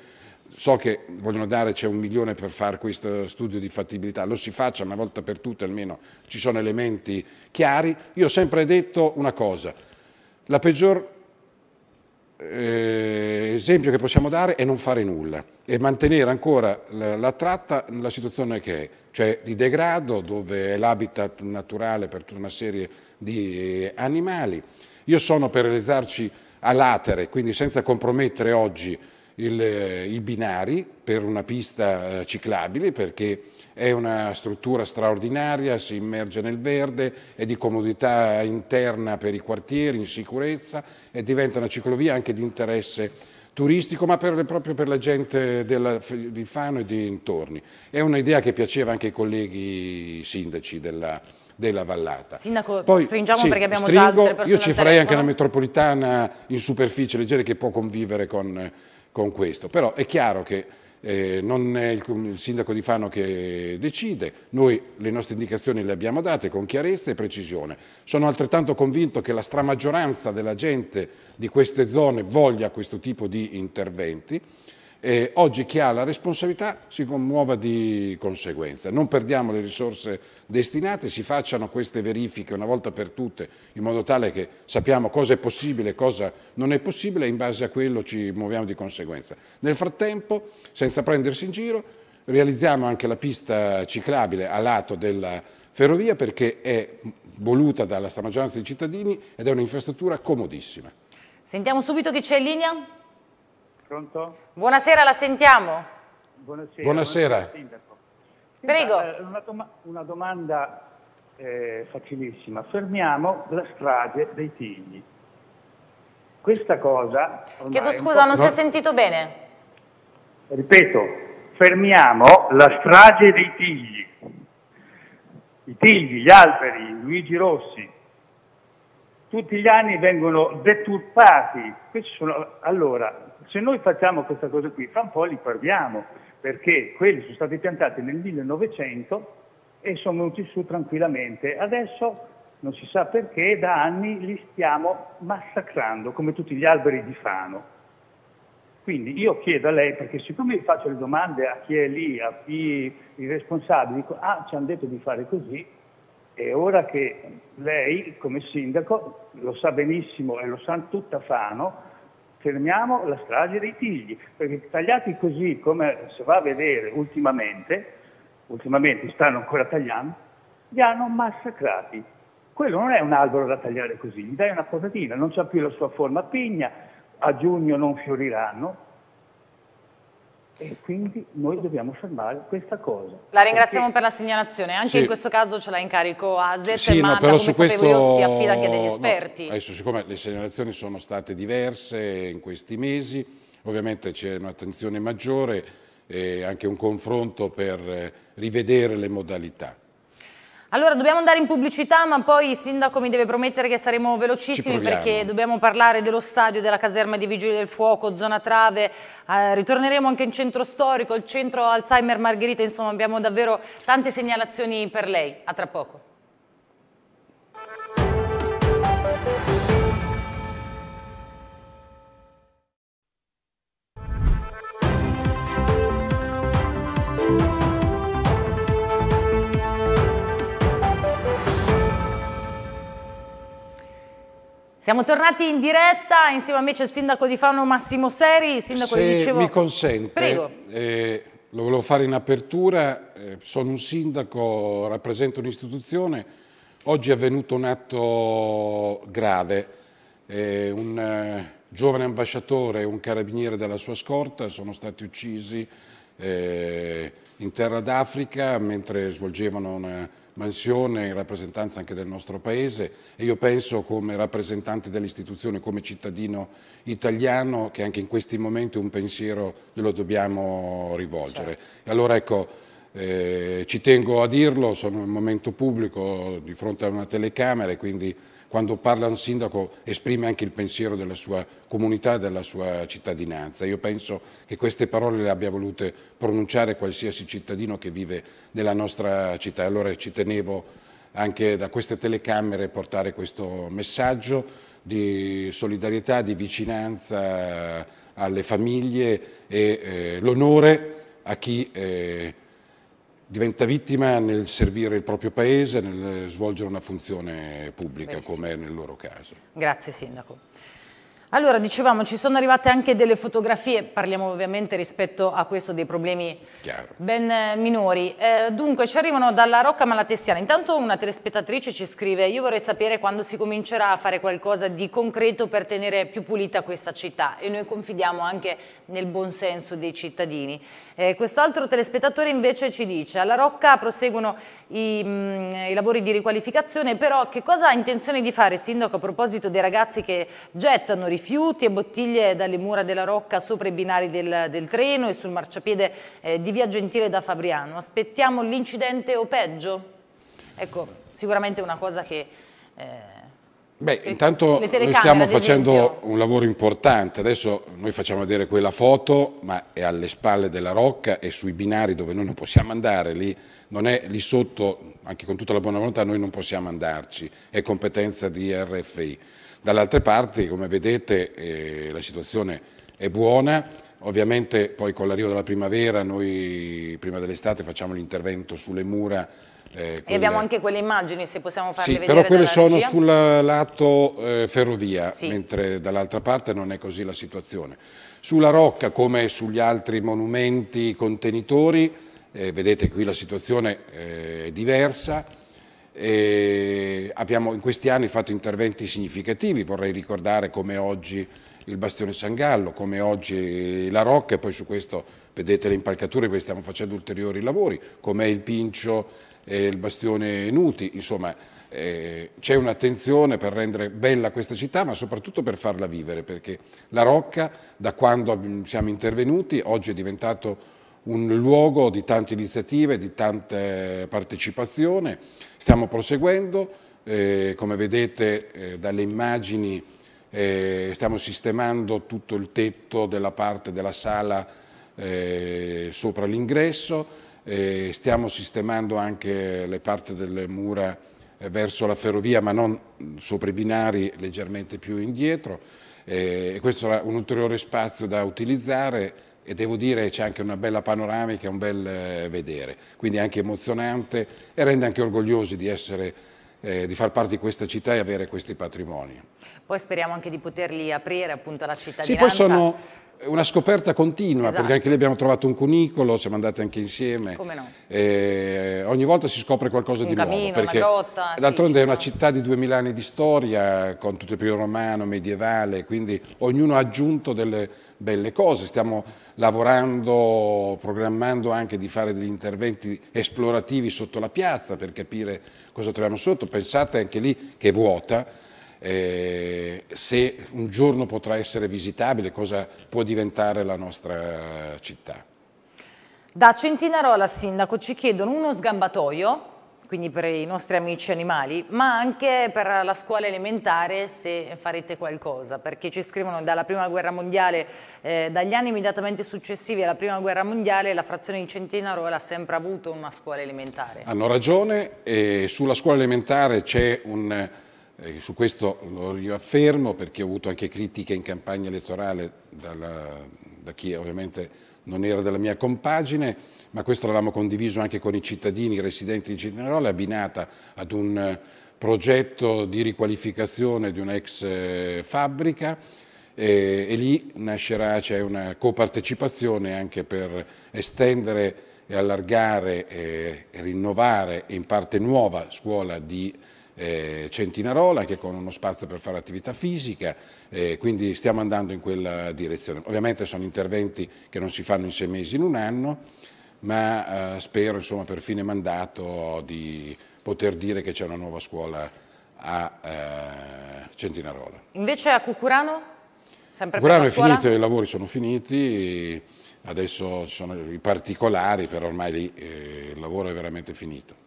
so che vogliono dare, c'è un milione per fare questo studio di fattibilità, lo si faccia una volta per tutte, almeno ci sono elementi chiari. Io ho sempre detto una cosa, la peggior eh, esempio che possiamo dare è non fare nulla e mantenere ancora la, la tratta nella situazione che è, cioè di degrado dove è l'habitat naturale per tutta una serie di eh, animali. Io sono per realizzarci a latere, quindi senza compromettere oggi il, eh, i binari per una pista eh, ciclabile perché è una struttura straordinaria, si immerge nel verde, è di comodità interna per i quartieri, in sicurezza e diventa una ciclovia anche di interesse turistico, ma per, proprio per la gente della, di Fano e dintorni. È un'idea che piaceva anche ai colleghi sindaci della, della vallata. Sindaco, Poi, stringiamo sì, perché abbiamo stringo, già altre persone Io ci farei anche una metropolitana in superficie leggera che può convivere con, con questo, però è chiaro che eh, non è il, il, sindaco di Fano che decide, noi le nostre indicazioni le abbiamo date con chiarezza e precisione. Sono altrettanto convinto che la stramaggioranza della gente di queste zone voglia questo tipo di interventi eh, oggi chi ha la responsabilità si muova di conseguenza. Non perdiamo le risorse destinate, si facciano queste verifiche una volta per tutte in modo tale che sappiamo cosa è possibile e cosa non è possibile e in base a quello ci muoviamo di conseguenza. Nel frattempo, senza prendersi in giro, realizziamo anche la pista ciclabile a lato della ferrovia perché è voluta dalla maggioranza dei cittadini ed è un'infrastruttura comodissima. Sentiamo subito chi c'è in linea. Pronto? Buonasera, la sentiamo. Buonasera. Buonasera. Buonasera Prego. Eh, una, doma una domanda eh, facilissima. Fermiamo la strage dei figli. Questa cosa... Chiedo scusa, non si è sentito bene. Ripeto, fermiamo la strage dei figli. I tigli, gli alberi, Luigi Rossi, tutti gli anni vengono deturpati. Sono, allora, se noi facciamo questa cosa qui, fra un po' li perdiamo, perché quelli sono stati piantati nel 1900 e sono venuti su tranquillamente. Adesso non si sa perché, da anni li stiamo massacrando, come tutti gli alberi di Fano. Quindi io chiedo a lei, perché siccome faccio le domande a chi è lì, a chi i responsabili, dico, ah, ci hanno detto di fare così, e ora che lei, come sindaco, lo sa benissimo e lo sa tutta Fano, fermiamo la strage dei tigli, perché tagliati così come si va a vedere ultimamente, ultimamente stanno ancora tagliando, li hanno massacrati. Quello non è un albero da tagliare così, gli dai una potatina, non c'ha più la sua forma pigna, a giugno non fioriranno, e quindi noi dobbiamo fermare questa cosa. La ringraziamo perché... per la segnalazione, anche sì. in questo caso ce la incarico ASET, sì, ma no, però su questo... io si affida anche degli esperti. No, adesso siccome le segnalazioni sono state diverse in questi mesi, ovviamente c'è un'attenzione maggiore e anche un confronto per eh, rivedere le modalità. Allora dobbiamo andare in pubblicità ma poi il Sindaco mi deve promettere che saremo velocissimi perché dobbiamo parlare dello stadio, della caserma dei Vigili del Fuoco, zona trave, eh, ritorneremo anche in centro storico, il centro Alzheimer Margherita, insomma abbiamo davvero tante segnalazioni per lei. A tra poco. Siamo tornati in diretta, insieme a me c'è il sindaco di Fano Massimo Seri, sindaco Se dicevo... mi consente, Prego. Eh, lo volevo fare in apertura, eh, sono un sindaco, rappresento un'istituzione, oggi è avvenuto un atto grave, eh, un eh, giovane ambasciatore e un carabiniere della sua scorta sono stati uccisi eh, in terra d'Africa mentre svolgevano una mansione in rappresentanza anche del nostro Paese e io penso come rappresentante dell'istituzione, come cittadino italiano, che anche in questi momenti un pensiero glielo dobbiamo rivolgere. Certo. Allora ecco, eh, ci tengo a dirlo, sono in un momento pubblico di fronte a una telecamera e quindi quando parla un sindaco esprime anche il pensiero della sua comunità e della sua cittadinanza. Io penso che queste parole le abbia volute pronunciare qualsiasi cittadino che vive nella nostra città. Allora ci tenevo anche da queste telecamere portare questo messaggio di solidarietà, di vicinanza alle famiglie e eh, l'onore a chi eh, diventa vittima nel servire il proprio paese, nel svolgere una funzione pubblica, Beh, come sì. nel loro caso. Grazie Sindaco. Allora, dicevamo, ci sono arrivate anche delle fotografie, parliamo ovviamente rispetto a questo dei problemi Chiaro. ben eh, minori. Eh, dunque, ci arrivano dalla Rocca Malatestiana. Intanto una telespettatrice ci scrive, io vorrei sapere quando si comincerà a fare qualcosa di concreto per tenere più pulita questa città e noi confidiamo anche nel buon senso dei cittadini. Eh, Quest'altro telespettatore invece ci dice, alla Rocca proseguono i, mh, mm, i lavori di riqualificazione, però che cosa ha intenzione di fare il sindaco a proposito dei ragazzi che gettano rifiuti? rifiuti e bottiglie dalle mura della Rocca sopra i binari del, del treno e sul marciapiede eh, di Via Gentile da Fabriano. Aspettiamo l'incidente o peggio? Ecco, sicuramente è una cosa che... Eh, Beh, intanto noi stiamo facendo un lavoro importante, adesso noi facciamo vedere quella foto, ma è alle spalle della rocca e sui binari dove noi non possiamo andare, lì, non è, lì sotto, anche con tutta la buona volontà, noi non possiamo andarci, è competenza di RFI. Dall'altra parte, come vedete, eh, la situazione è buona, ovviamente poi con l'arrivo della primavera, noi prima dell'estate facciamo l'intervento sulle mura eh, quelle... E abbiamo anche quelle immagini, se possiamo farle sì, vedere. Però quelle sono regia. sul lato eh, ferrovia, sì. mentre dall'altra parte non è così la situazione. Sulla Rocca, come sugli altri monumenti contenitori, eh, vedete qui la situazione eh, è diversa. E abbiamo in questi anni fatto interventi significativi, vorrei ricordare come oggi il Bastione Sangallo, come oggi la Rocca e poi su questo vedete le impalcature perché stiamo facendo ulteriori lavori, come il Pincio e il Bastione Nuti, insomma eh, c'è un'attenzione per rendere bella questa città ma soprattutto per farla vivere perché la Rocca da quando siamo intervenuti oggi è diventato un luogo di tante iniziative, di tante partecipazione. Stiamo proseguendo, eh, come vedete eh, dalle immagini eh, stiamo sistemando tutto il tetto della parte della sala eh, sopra l'ingresso, eh, stiamo sistemando anche le parti delle mura eh, verso la ferrovia ma non sopra i binari leggermente più indietro. Eh, questo sarà un ulteriore spazio da utilizzare e devo dire c'è anche una bella panoramica, un bel eh, vedere, quindi è anche emozionante e rende anche orgogliosi di essere eh, di far parte di questa città e avere questi patrimoni. Poi speriamo anche di poterli aprire appunto alla cittadinanza. Sì, poi sono una scoperta continua, esatto. perché anche lì abbiamo trovato un cunicolo, siamo andati anche insieme. Come no? E eh, ogni volta si scopre qualcosa un di camino, nuovo. Perché una grotta. D'altronde sì, è una no. Diciamo. città di 2000 anni di storia, con tutto il periodo romano, medievale, quindi ognuno ha aggiunto delle belle cose. Stiamo lavorando, programmando anche di fare degli interventi esplorativi sotto la piazza per capire cosa troviamo sotto. Pensate anche lì che è vuota eh, se un giorno potrà essere visitabile, cosa può diventare la nostra città. Da Centinarola, Sindaco, ci chiedono uno sgambatoio, quindi per i nostri amici animali, ma anche per la scuola elementare se farete qualcosa, perché ci scrivono dalla Prima Guerra Mondiale, eh, dagli anni immediatamente successivi alla Prima Guerra Mondiale, la frazione di Centinarola ha sempre avuto una scuola elementare. Hanno ragione, sulla scuola elementare c'è un eh, su questo lo riaffermo perché ho avuto anche critiche in campagna elettorale dalla, da chi ovviamente non era della mia compagine, ma questo l'avevamo condiviso anche con i cittadini i residenti di Cittadinarole, abbinata ad un progetto di riqualificazione di un'ex eh, fabbrica e, e, lì nascerà, c'è cioè una copartecipazione anche per estendere e allargare e, eh, e rinnovare in parte nuova scuola di eh, Centinarola, anche con uno spazio per fare attività fisica, eh, quindi stiamo andando in quella direzione. Ovviamente sono interventi che non si fanno in sei mesi, in un anno, ma eh, spero insomma, per fine mandato di poter dire che c'è una nuova scuola a eh, Centinarola. Invece a Cucurano? Sempre Curano è finito, i lavori sono finiti, adesso ci sono i particolari, però ormai lì, eh, il lavoro è veramente finito.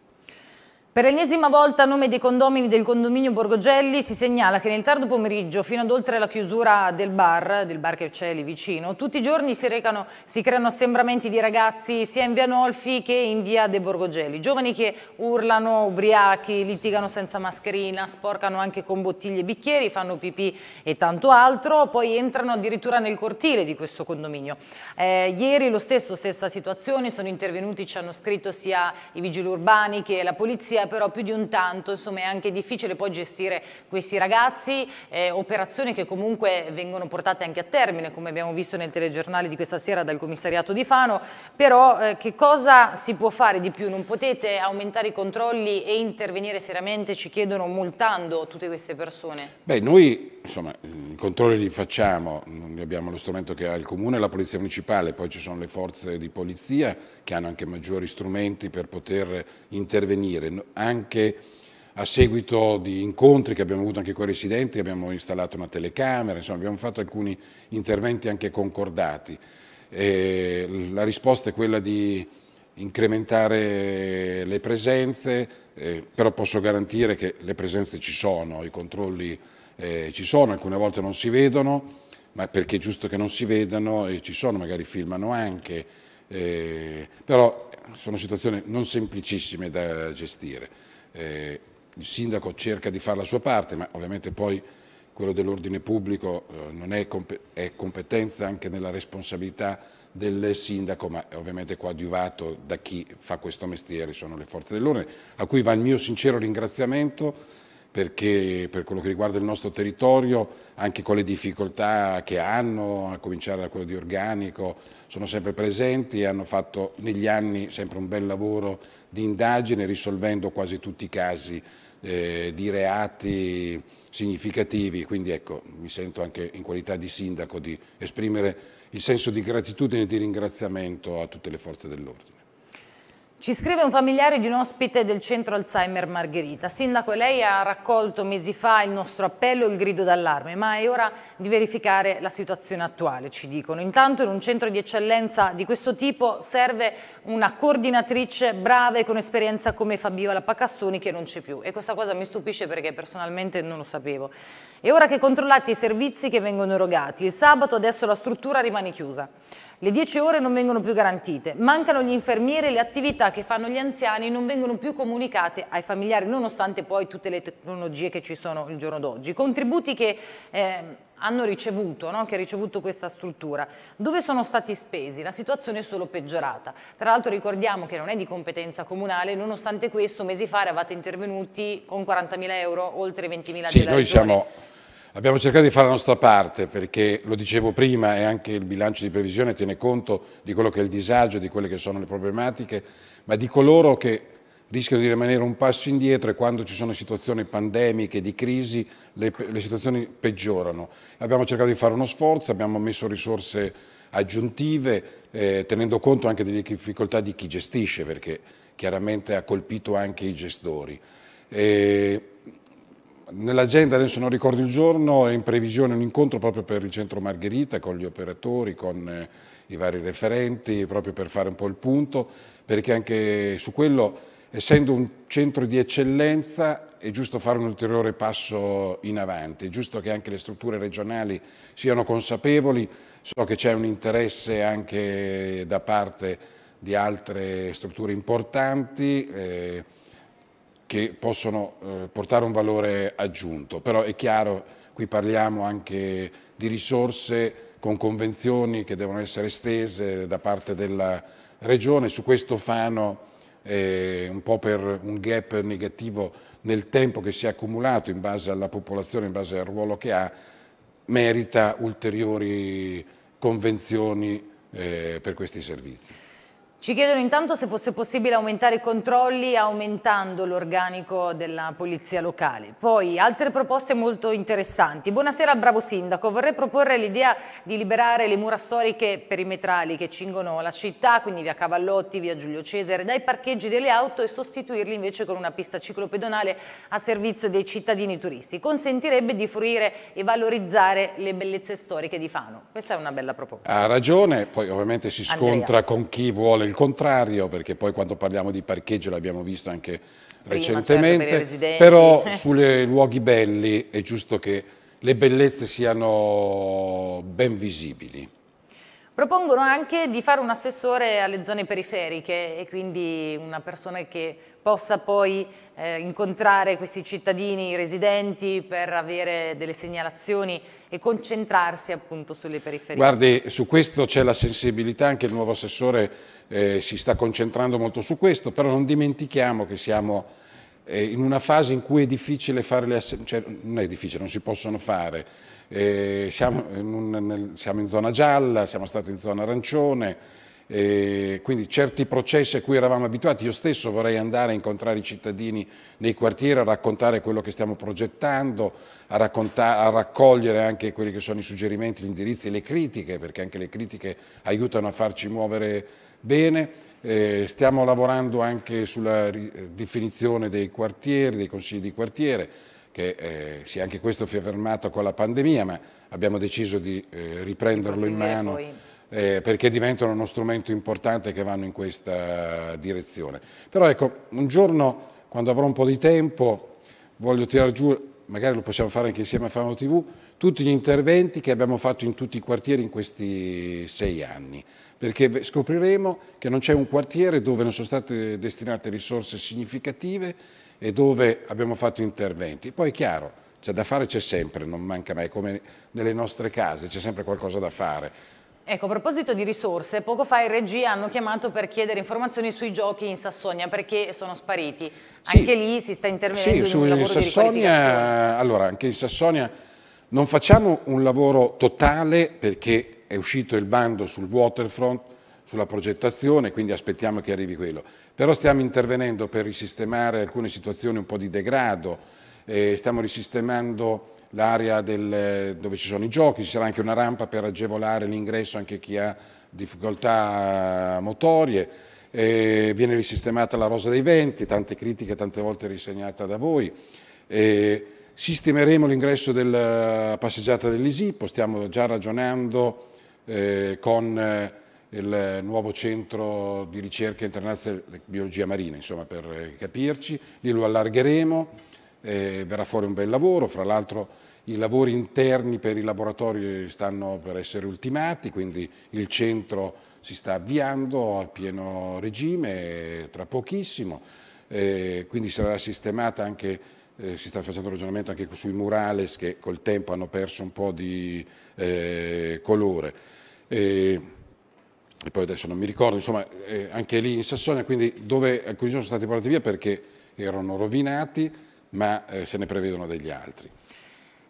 Per l'ennesima volta a nome dei condomini del condominio Borgogelli si segnala che nel tardo pomeriggio, fino ad oltre la chiusura del bar, del bar che c'è lì vicino, tutti i giorni si, recano, si creano assembramenti di ragazzi sia in via Nolfi che in via De Borgogelli. Giovani che urlano, ubriachi, litigano senza mascherina, sporcano anche con bottiglie e bicchieri, fanno pipì e tanto altro, poi entrano addirittura nel cortile di questo condominio. Eh, ieri lo stesso, stessa situazione, sono intervenuti, ci hanno scritto sia i vigili urbani che la polizia sia però più di un tanto, insomma è anche difficile poi gestire questi ragazzi, eh, operazioni che comunque vengono portate anche a termine, come abbiamo visto nel telegiornale di questa sera dal commissariato di Fano, però eh, che cosa si può fare di più? Non potete aumentare i controlli e intervenire seriamente, ci chiedono, multando tutte queste persone? Beh, noi insomma i controlli li facciamo, abbiamo lo strumento che ha il Comune, la Polizia Municipale, poi ci sono le forze di polizia che hanno anche maggiori strumenti per poter intervenire anche a seguito di incontri che abbiamo avuto anche con i residenti, abbiamo installato una telecamera, insomma abbiamo fatto alcuni interventi anche concordati. E la risposta è quella di incrementare le presenze, eh, però posso garantire che le presenze ci sono, i controlli eh, ci sono, alcune volte non si vedono, ma perché è giusto che non si vedano, e ci sono, magari filmano anche, eh, però sono situazioni non semplicissime da gestire. Eh, il sindaco cerca di fare la sua parte, ma ovviamente poi quello dell'ordine pubblico eh, è, comp è, competenza anche nella responsabilità del sindaco, ma è ovviamente coadiuvato da chi fa questo mestiere, sono le forze dell'ordine, a cui va il mio sincero ringraziamento perché per quello che riguarda il nostro territorio, anche con le difficoltà che hanno, a cominciare da quello di organico, sono sempre presenti e hanno fatto negli anni sempre un bel lavoro di indagine, risolvendo quasi tutti i casi eh, di reati significativi. Quindi ecco, mi sento anche in qualità di sindaco di esprimere il senso di gratitudine e di ringraziamento a tutte le forze dell'ordine. Ci scrive un familiare di un ospite del centro Alzheimer Margherita. Sindaco, lei ha raccolto mesi fa il nostro appello, e il grido d'allarme, ma è ora di verificare la situazione attuale, ci dicono. Intanto in un centro di eccellenza di questo tipo serve una coordinatrice brava e con esperienza come Fabiola Pacassoni che non c'è più. E questa cosa mi stupisce perché personalmente non lo sapevo. E ora che controllate i servizi che vengono erogati, il sabato adesso la struttura rimane chiusa. Le 10 ore non vengono più garantite, mancano gli infermieri e le attività che fanno gli anziani non vengono più comunicate ai familiari, nonostante poi tutte le tecnologie che ci sono il giorno d'oggi. I contributi che eh, hanno ricevuto, no? che ha ricevuto questa struttura, dove sono stati spesi? La situazione è solo peggiorata. Tra l'altro ricordiamo che non è di competenza comunale, nonostante questo mesi fa eravate intervenuti con 40.000 euro, oltre 20.000 sì, di noi regione. siamo Abbiamo cercato di fare la nostra parte perché, lo dicevo prima, e anche il bilancio di previsione tiene conto di quello che è il disagio, di quelle che sono le problematiche, ma di coloro che rischiano di rimanere un passo indietro e quando ci sono situazioni pandemiche, di crisi, le, le situazioni peggiorano. Abbiamo cercato di fare uno sforzo, abbiamo messo risorse aggiuntive, eh, tenendo conto anche delle difficoltà di chi gestisce, perché chiaramente ha colpito anche i gestori. E eh, Nell'agenda, adesso non ricordo il giorno, è in previsione un incontro proprio per il centro Margherita, con gli operatori, con eh, i vari referenti, proprio per fare un po' il punto, perché anche su quello, essendo un centro di eccellenza, è giusto fare un ulteriore passo in avanti, è giusto che anche le strutture regionali siano consapevoli, so che c'è un interesse anche da parte di altre strutture importanti, eh, che possono eh, portare un valore aggiunto, però è chiaro, qui parliamo anche di risorse con convenzioni che devono essere estese da parte della Regione, su questo Fano eh, un po' per un gap negativo nel tempo che si è accumulato in base alla popolazione, in base al ruolo che ha, merita ulteriori convenzioni eh, per questi servizi. Ci chiedono intanto se fosse possibile aumentare i controlli aumentando l'organico della polizia locale. Poi altre proposte molto interessanti. Buonasera bravo sindaco, vorrei proporre l'idea di liberare le mura storiche perimetrali che cingono la città, quindi via Cavallotti, via Giulio Cesare, dai parcheggi delle auto e sostituirli invece con una pista ciclopedonale a servizio dei cittadini turisti. Consentirebbe di fruire e valorizzare le bellezze storiche di Fano. Questa è una bella proposta. Ha ragione, poi ovviamente si scontra Andrea. con chi vuole il il contrario, perché poi quando parliamo di parcheggio l'abbiamo visto anche Prima, recentemente, certo, però sui luoghi belli è giusto che le bellezze siano ben visibili. Propongono anche di fare un assessore alle zone periferiche e quindi una persona che possa poi eh, incontrare questi cittadini residenti per avere delle segnalazioni e concentrarsi appunto sulle periferie. Guardi, su questo c'è la sensibilità, anche il nuovo assessore eh, si sta concentrando molto su questo, però non dimentichiamo che siamo eh, in una fase in cui è difficile fare le assemblee, cioè non è difficile, non si possono fare eh, siamo, in un, nel, siamo, in zona gialla, siamo stati in zona arancione, eh, quindi certi processi a cui eravamo abituati, io stesso vorrei andare a incontrare i cittadini nei quartieri, a raccontare quello che stiamo progettando, a, a raccogliere anche quelli che sono i suggerimenti, gli indirizzi e le critiche, perché anche le critiche aiutano a farci muovere bene. Eh, stiamo lavorando anche sulla definizione dei quartieri, dei consigli di quartiere, che eh, si anche questo si è fermato con la pandemia, ma abbiamo deciso di eh, riprenderlo in mano eh, perché diventano uno strumento importante che vanno in questa direzione. Però ecco, un giorno quando avrò un po' di tempo voglio tirare giù, magari lo possiamo fare anche insieme a Famo TV, tutti gli interventi che abbiamo fatto in tutti i quartieri in questi sei anni, perché scopriremo che non c'è un quartiere dove non sono state destinate risorse significative e dove abbiamo fatto interventi. Poi è chiaro, cioè da fare c'è sempre, non manca mai, come nelle nostre case, c'è sempre qualcosa da fare. Ecco, a proposito di risorse, poco fa in regia hanno chiamato per chiedere informazioni sui giochi in Sassonia perché sono spariti. Sì, anche lì si sta intervenendo sì, in un lavoro Sassonia, Allora, anche in Sassonia non facciamo un lavoro totale perché è uscito il bando sul waterfront, sulla progettazione, quindi aspettiamo che arrivi quello. Però stiamo intervenendo per risistemare alcune situazioni un po' di degrado, eh, stiamo risistemando l'area dove ci sono i giochi, ci sarà anche una rampa per agevolare l'ingresso anche chi ha difficoltà motorie, eh, viene risistemata la rosa dei venti, tante critiche tante volte risegnata da voi. Eh, sistemeremo l'ingresso della passeggiata dell'Isippo, stiamo già ragionando eh, con eh, il nuovo centro di ricerca internazionale di biologia marina, insomma per eh, capirci, lì lo allargheremo, eh, verrà fuori un bel lavoro, fra l'altro i lavori interni per i laboratori stanno per essere ultimati, quindi il centro si sta avviando a pieno regime tra pochissimo, eh, quindi sarà sistemata anche, eh, si sta facendo ragionamento anche sui murales che col tempo hanno perso un po' di eh, colore. Eh, e poi adesso non mi ricordo, insomma eh, anche lì in Sassonia, quindi dove alcuni sono stati portati via perché erano rovinati, ma eh, se ne prevedono degli altri.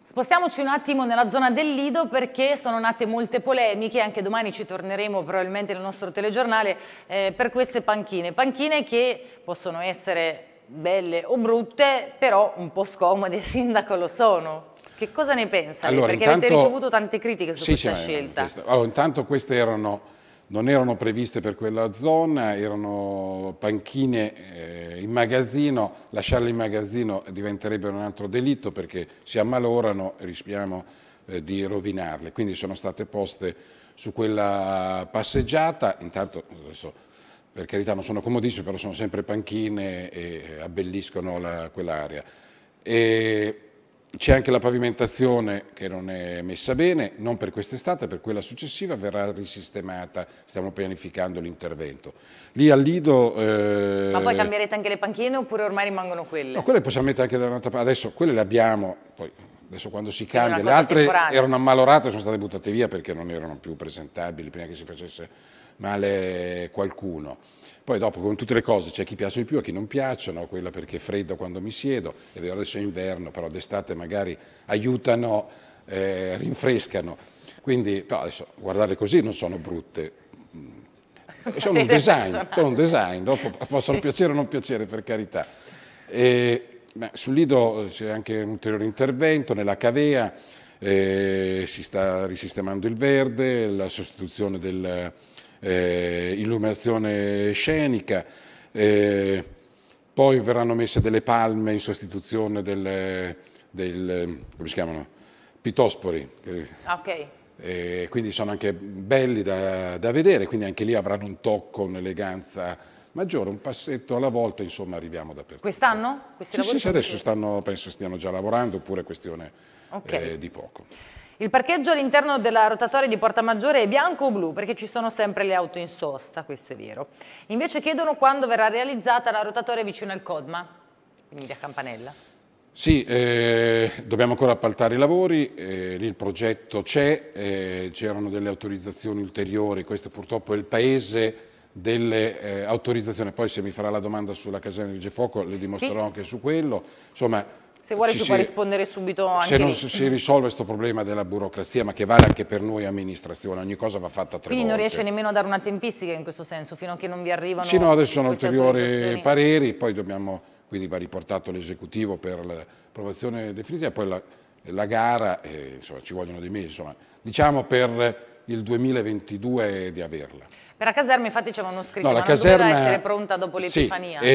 Spostiamoci un attimo nella zona del Lido perché sono nate molte polemiche, anche domani ci torneremo probabilmente nel nostro telegiornale, eh, per queste panchine. Panchine che possono essere belle o brutte, però un po' scomode, il sindaco lo sono. Che cosa ne pensa? Allora, perché intanto, avete ricevuto tante critiche su sì, questa scelta. Questa. Allora, intanto queste erano non erano previste per quella zona, erano panchine eh, in magazzino, lasciarle in magazzino diventerebbe un altro delitto perché si ammalorano e rischiamo eh, di rovinarle. Quindi sono state poste su quella passeggiata, intanto adesso per carità non sono comodissime, però sono sempre panchine e eh, abbelliscono quell'area. E c'è anche la pavimentazione che non è messa bene, non per quest'estate, per quella successiva verrà risistemata, stiamo pianificando l'intervento. Lì al Lido... Eh... Ma poi cambierete anche le panchine oppure ormai rimangono quelle? No, quelle possiamo mettere anche da un'altra parte, adesso quelle le abbiamo, poi adesso quando si cambia, le altre temporale. erano ammalorate sono state buttate via perché non erano più presentabili prima che si facesse male qualcuno. Poi dopo, come tutte le cose, c'è chi piace di più e chi non piacciono, quella perché è freddo quando mi siedo, è vero adesso è inverno, però d'estate magari aiutano, eh, rinfrescano. Quindi, però adesso, guardarle così non sono brutte, mm. sono un design, sono un design, dopo possono piacere o non piacere, per carità. E, sul Lido c'è anche un ulteriore intervento, nella cavea eh, si sta risistemando il verde, la sostituzione del eh, illuminazione scenica, eh, poi verranno messe delle palme in sostituzione del, del come si chiamano? Pitospori. Ok. Eh, quindi sono anche belli da, da, vedere, quindi anche lì avranno un tocco, un'eleganza maggiore, un passetto alla volta, insomma arriviamo dappertutto. Quest'anno? Sì, sì, adesso stanno, penso stiano già lavorando, oppure è questione okay. Eh, di poco. Il parcheggio all'interno della rotatoria di Porta Maggiore è bianco o blu perché ci sono sempre le auto in sosta, questo è vero. Invece chiedono quando verrà realizzata la rotatoria vicino al Codma, Emilia Campanella. Sì, eh, dobbiamo ancora appaltare i lavori, eh, lì il progetto c'è, eh, c'erano delle autorizzazioni ulteriori, questo purtroppo è il paese delle eh, autorizzazioni, poi se mi farà la domanda sulla caserma di Gefoco le dimostrerò sì. anche su quello, insomma se vuole ci, ci può si, rispondere subito anche Se non lì. si risolve questo problema della burocrazia, ma che vale anche per noi amministrazione, ogni cosa va fatta tre Quindi volte. non riesce nemmeno a dare una tempistica in questo senso, fino a che non vi arrivano... Sì, no, adesso sono ulteriori pareri, poi dobbiamo quindi va riportato l'esecutivo per l'approvazione definitiva, poi la, la gara, eh, insomma, ci vogliono dei mesi, insomma, diciamo per il 2022 di averla. Per la caserma infatti c'è uno scritto, no, la caserma, doveva essere pronta dopo l'Epifania. Sì,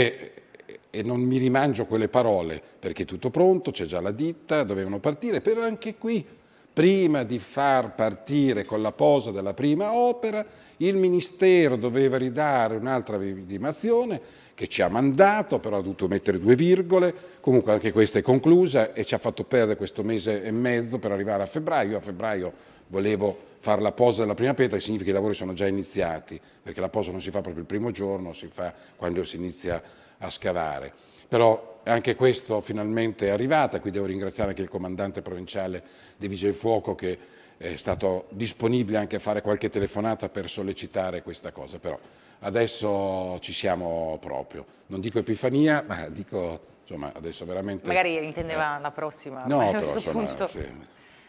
e non mi rimangio quelle parole perché è tutto pronto, c'è già la ditta, dovevano partire, però anche qui prima di far partire con la posa della prima opera, il Ministero doveva ridare un'altra vidimazione che ci ha mandato, però ha dovuto mettere due virgole, comunque anche questa è conclusa e ci ha fatto perdere questo mese e mezzo per arrivare a febbraio. A febbraio volevo fare la posa della prima pietra, che significa che i lavori sono già iniziati, perché la posa non si fa proprio il primo giorno, si fa quando si inizia a a scavare. Però anche questo finalmente è arrivata, qui devo ringraziare anche il comandante provinciale di Vigili Fuoco che è stato disponibile anche a fare qualche telefonata per sollecitare questa cosa, però adesso ci siamo proprio, non dico epifania, ma dico insomma adesso veramente... Magari intendeva eh, la prossima. No, però, insomma, punto. Sì.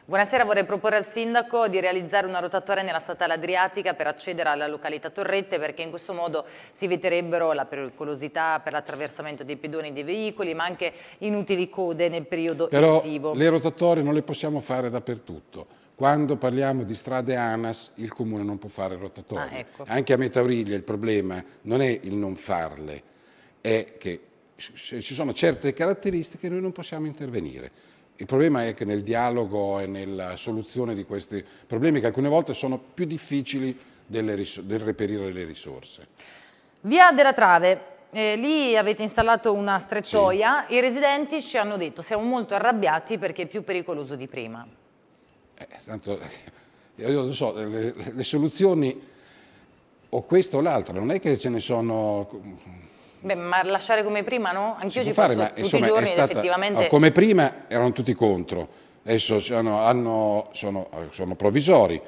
Buonasera, vorrei proporre al Sindaco di realizzare una rotatoria nella statale adriatica per accedere alla località Torrette perché in questo modo si eviterebbero la pericolosità per l'attraversamento dei pedoni e dei veicoli ma anche inutili code nel periodo Però estivo. le rotatorie non le possiamo fare dappertutto. Quando parliamo di strade ANAS il Comune non può fare rotatorie. Ah, ecco. Anche a Metauriglia il problema non è il non farle, è che ci sono certe caratteristiche e noi non possiamo intervenire. Il problema è che nel dialogo e nella soluzione di questi problemi, che alcune volte sono più difficili del reperire le risorse. Via della Trave, eh, lì avete installato una strettoia, sì. i residenti ci hanno detto siamo molto arrabbiati perché è più pericoloso di prima. Eh, tanto, eh, io lo so, le, le soluzioni o questa o l'altra, non è che ce ne sono Beh, ma lasciare come prima no? Anch'io ci fare, ma, tutti insomma, i giorni stata, effettivamente... Ah, come prima erano tutti contro, adesso sono, hanno, sono, sono provvisori,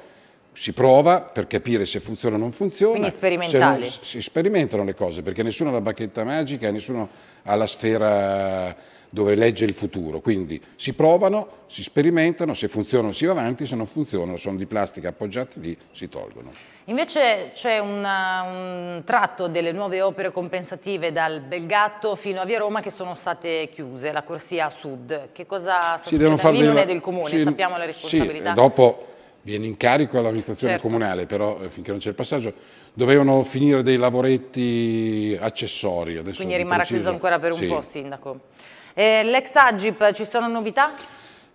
si prova per capire se funziona o non funziona. Quindi sperimentali. Non, si sperimentano le cose, perché nessuno ha la bacchetta magica, nessuno ha la sfera dove legge il futuro. Quindi si provano, si sperimentano, se funzionano si va avanti, se non funzionano sono di plastica appoggiati lì, si tolgono. Invece c'è un tratto delle nuove opere compensative dal Belgatto fino a Via Roma che sono state chiuse, la corsia sud. Che cosa sta sì, succedendo? lì della... non è del comune, sì, sappiamo la responsabilità. Sì, eh, dopo viene in carico all'amministrazione certo. comunale, però eh, finché non c'è il passaggio, dovevano finire dei lavoretti accessori. Adesso Quindi rimarrà chiuso ancora per un sì. po', Sindaco. Eh, L'ex Agip, ci sono novità?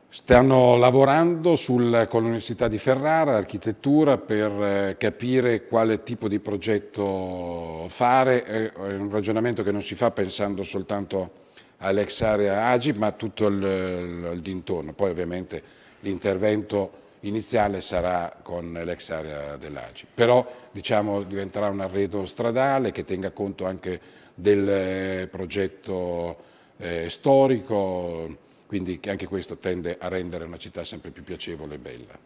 Stanno lavorando sul, con l'Università di Ferrara, architettura, per eh, capire quale tipo di progetto fare. È un ragionamento che non si fa pensando soltanto all'ex area Agip, ma tutto il, il, il dintorno. Poi ovviamente l'intervento iniziale sarà con l'ex area dell'Agip. Però diciamo, diventerà un arredo stradale che tenga conto anche del eh, progetto eh, storico, quindi anche questo tende a rendere una città sempre più piacevole e bella.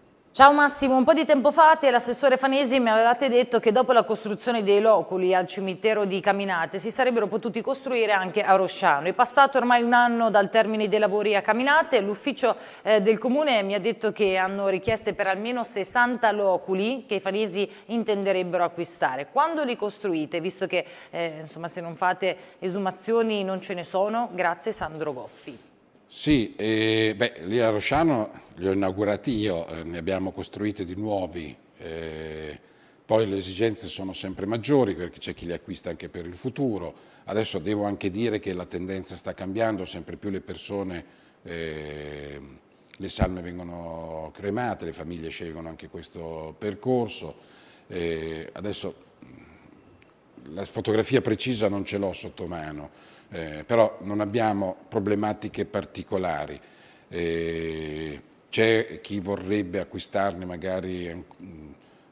Ciao Massimo, un po' di tempo fa te l'assessore Fanesi mi avevate detto che dopo la costruzione dei loculi al cimitero di Caminate si sarebbero potuti costruire anche a Rosciano. È passato ormai un anno dal termine dei lavori a Caminate, l'ufficio eh, del comune mi ha detto che hanno richieste per almeno 60 loculi che i fanesi intenderebbero acquistare. Quando li costruite, visto che eh, insomma, se non fate esumazioni non ce ne sono? Grazie Sandro Goffi. Sì, eh, beh, lì a Rosciano li ho inaugurati io, eh, ne abbiamo costruiti di nuovi, eh, poi le esigenze sono sempre maggiori perché c'è chi li acquista anche per il futuro. Adesso devo anche dire che la tendenza sta cambiando, sempre più le persone, eh, le salme vengono cremate, le famiglie scelgono anche questo percorso. Eh, adesso la fotografia precisa non ce l'ho sotto mano, eh, però non abbiamo problematiche particolari. Eh, c'è chi vorrebbe acquistarne magari eh,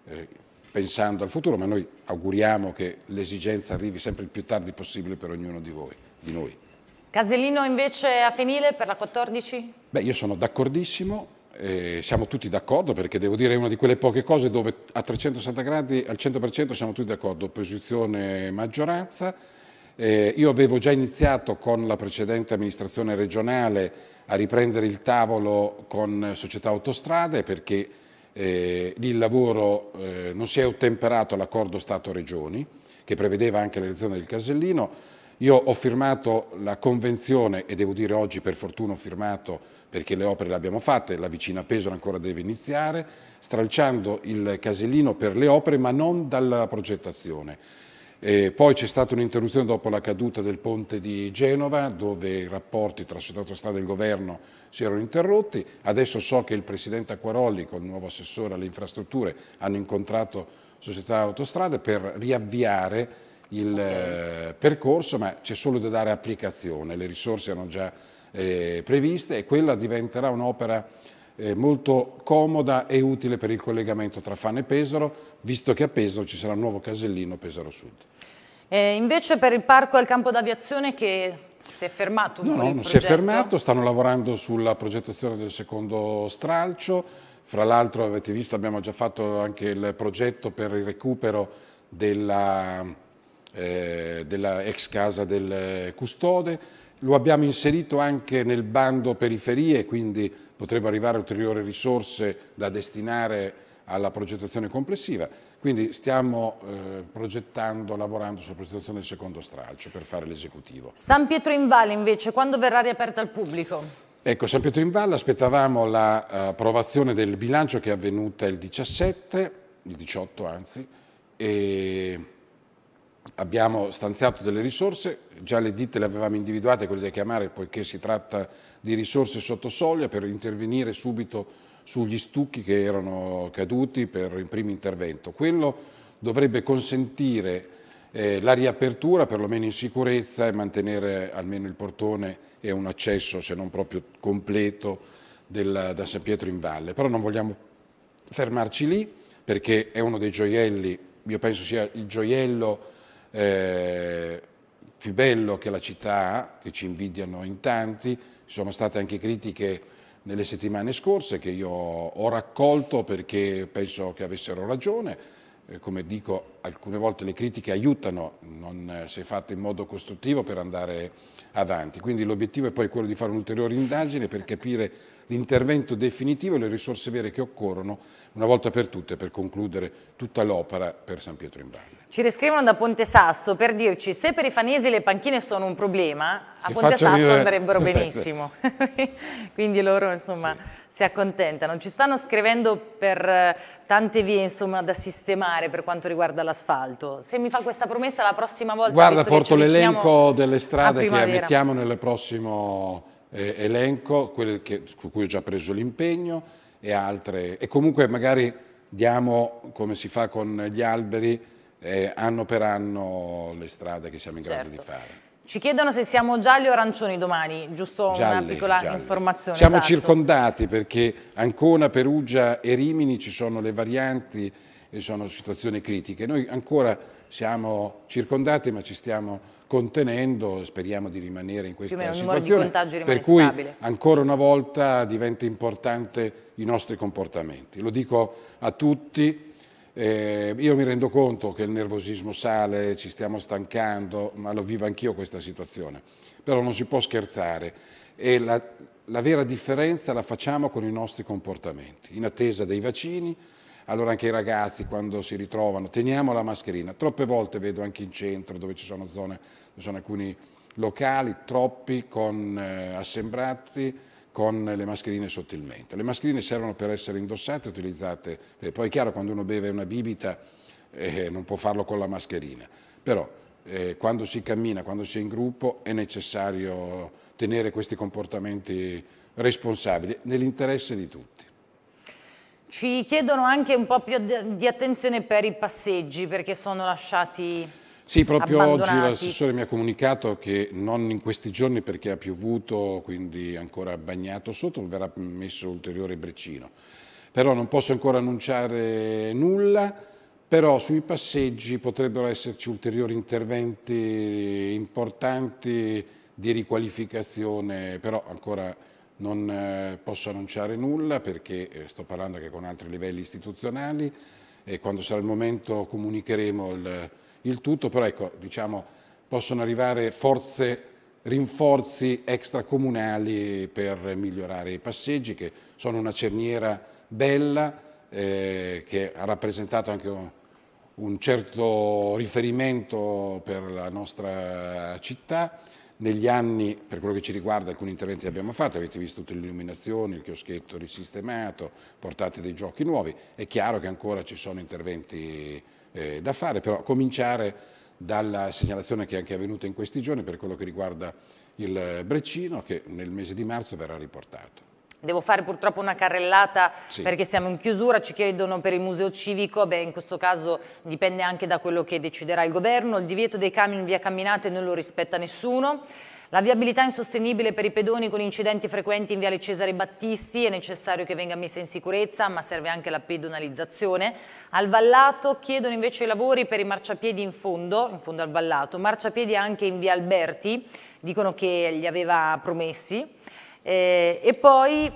eh, pensando al futuro, ma noi auguriamo che l'esigenza arrivi sempre il più tardi possibile per ognuno di voi, di noi. Casellino invece a Fenile per la 14? Beh, io sono d'accordissimo, eh, siamo tutti d'accordo perché devo dire è una di quelle poche cose dove a 360 gradi al 100% siamo tutti d'accordo, opposizione e maggioranza, eh, io avevo già iniziato con la precedente amministrazione regionale a riprendere il tavolo con società autostrade perché eh, il lavoro eh, non si è ottemperato all'accordo Stato-Regioni che prevedeva anche l'elezione del Casellino. Io ho firmato la convenzione e devo dire oggi per fortuna ho firmato perché le opere le abbiamo fatte, la vicina Pesaro ancora deve iniziare, stralciando il Casellino per le opere ma non dalla progettazione. E poi c'è stata un'interruzione dopo la caduta del ponte di Genova dove i rapporti tra società strada e il governo si erano interrotti. Adesso so che il presidente Acquarolli con il nuovo assessore alle infrastrutture hanno incontrato società autostrade per riavviare il okay. Eh, percorso ma c'è solo da dare applicazione, le risorse erano già eh, previste e quella diventerà un'opera eh, molto comoda e utile per il collegamento tra Fano e Pesaro, visto che a Pesaro ci sarà un nuovo casellino Pesaro Sud. Eh, invece per il parco al campo d'aviazione che si è fermato no, No, non si è fermato, stanno lavorando sulla progettazione del secondo stralcio, fra l'altro avete visto abbiamo già fatto anche il progetto per il recupero della, eh, della ex casa del eh, custode, lo abbiamo inserito anche nel bando periferie, quindi potrebbe arrivare ulteriori risorse da destinare alla progettazione complessiva, quindi stiamo eh, progettando, lavorando sulla progettazione del secondo stralcio per fare l'esecutivo. San Pietro in Valle invece, quando verrà riaperta al pubblico? Ecco, San Pietro in Valle aspettavamo l'approvazione eh, del bilancio che è avvenuta il 17, il 18 anzi, e abbiamo stanziato delle risorse, già le ditte le avevamo individuate, quelle da chiamare poiché si tratta di risorse sotto soglia per intervenire subito sugli stucchi che erano caduti per il primo intervento. Quello dovrebbe consentire eh, la riapertura perlomeno in sicurezza e mantenere almeno il portone e un accesso se non proprio completo del, da San Pietro in Valle. Però non vogliamo fermarci lì perché è uno dei gioielli, io penso sia il gioiello eh, più bello che la città che ci invidiano in tanti, ci sono state anche critiche nelle settimane scorse che io ho raccolto perché penso che avessero ragione, eh, come dico alcune volte le critiche aiutano, non, eh, se fatte in modo costruttivo, per andare avanti. Quindi l'obiettivo è poi quello di fare un'ulteriore indagine per capire l'intervento definitivo e le risorse vere che occorrono una volta per tutte per concludere tutta l'opera per San Pietro in Valle. Ci riscrivono da Ponte Sasso per dirci se per i fanesi le panchine sono un problema, a che Ponte Sasso io... andrebbero benissimo. Quindi loro insomma sì. si accontentano. Ci stanno scrivendo per eh, tante vie insomma, da sistemare per quanto riguarda l'asfalto. Se mi fa questa promessa la prossima volta... Guarda, porto l'elenco delle strade che mettiamo nel prossimo eh, elenco quelle che, su cui ho già preso l'impegno e altre. E comunque magari diamo, come si fa con gli alberi, eh, anno per anno le strade che siamo in certo. grado di certo. fare. Ci chiedono se siamo gialli o arancioni domani, giusto gialli, una piccola gialli. informazione. Siamo esatto. circondati perché Ancona, Perugia e Rimini ci sono le varianti e sono situazioni critiche. Noi ancora siamo circondati ma ci stiamo contenendo, speriamo di rimanere in questa meno, situazione, per cui stabile. ancora una volta diventa importante i nostri comportamenti. Lo dico a tutti, eh, io mi rendo conto che il nervosismo sale, ci stiamo stancando, ma lo vivo anch'io questa situazione, però non si può scherzare e la, la vera differenza la facciamo con i nostri comportamenti, in attesa dei vaccini, allora anche i ragazzi quando si ritrovano, teniamo la mascherina. Troppe volte vedo anche in centro dove ci sono zone, dove sono alcuni locali, troppi con eh, assembrati con le mascherine sottilmente. Le mascherine servono per essere indossate e utilizzate, eh, poi è chiaro quando uno beve una bibita eh, non può farlo con la mascherina, però eh, quando si cammina, quando si è in gruppo è necessario tenere questi comportamenti responsabili nell'interesse di tutti. Ci chiedono anche un po' più di attenzione per i passeggi perché sono lasciati sì, proprio oggi l'assessore mi ha comunicato che non in questi giorni perché ha piovuto, quindi ancora bagnato sotto, verrà messo ulteriore breccino. Però non posso ancora annunciare nulla, però sui passeggi potrebbero esserci ulteriori interventi importanti di riqualificazione, però ancora non eh, posso annunciare nulla perché eh, sto parlando anche con altri livelli istituzionali e quando sarà il momento comunicheremo il, il tutto, però ecco, diciamo, possono arrivare forze, rinforzi extracomunali per migliorare i passeggi che sono una cerniera bella eh, che ha rappresentato anche un, un certo riferimento per la nostra città negli anni, per quello che ci riguarda, alcuni interventi che abbiamo fatto, avete visto tutte le illuminazioni, il chioschetto risistemato, portate dei giochi nuovi. È chiaro che ancora ci sono interventi eh, da fare, però cominciare dalla segnalazione che è anche avvenuta in questi giorni per quello che riguarda il Breccino, che nel mese di marzo verrà riportato. Devo fare purtroppo una carrellata sì. perché siamo in chiusura, ci chiedono per il museo civico, beh in questo caso dipende anche da quello che deciderà il governo, il divieto dei camion via camminate non lo rispetta nessuno. La viabilità insostenibile per i pedoni con incidenti frequenti in Viale Cesare Battisti è necessario che venga messa in sicurezza, ma serve anche la pedonalizzazione. Al Vallato chiedono invece i lavori per i marciapiedi in fondo, in fondo al Vallato, marciapiedi anche in Via Alberti, dicono che li aveva promessi. Eh, e poi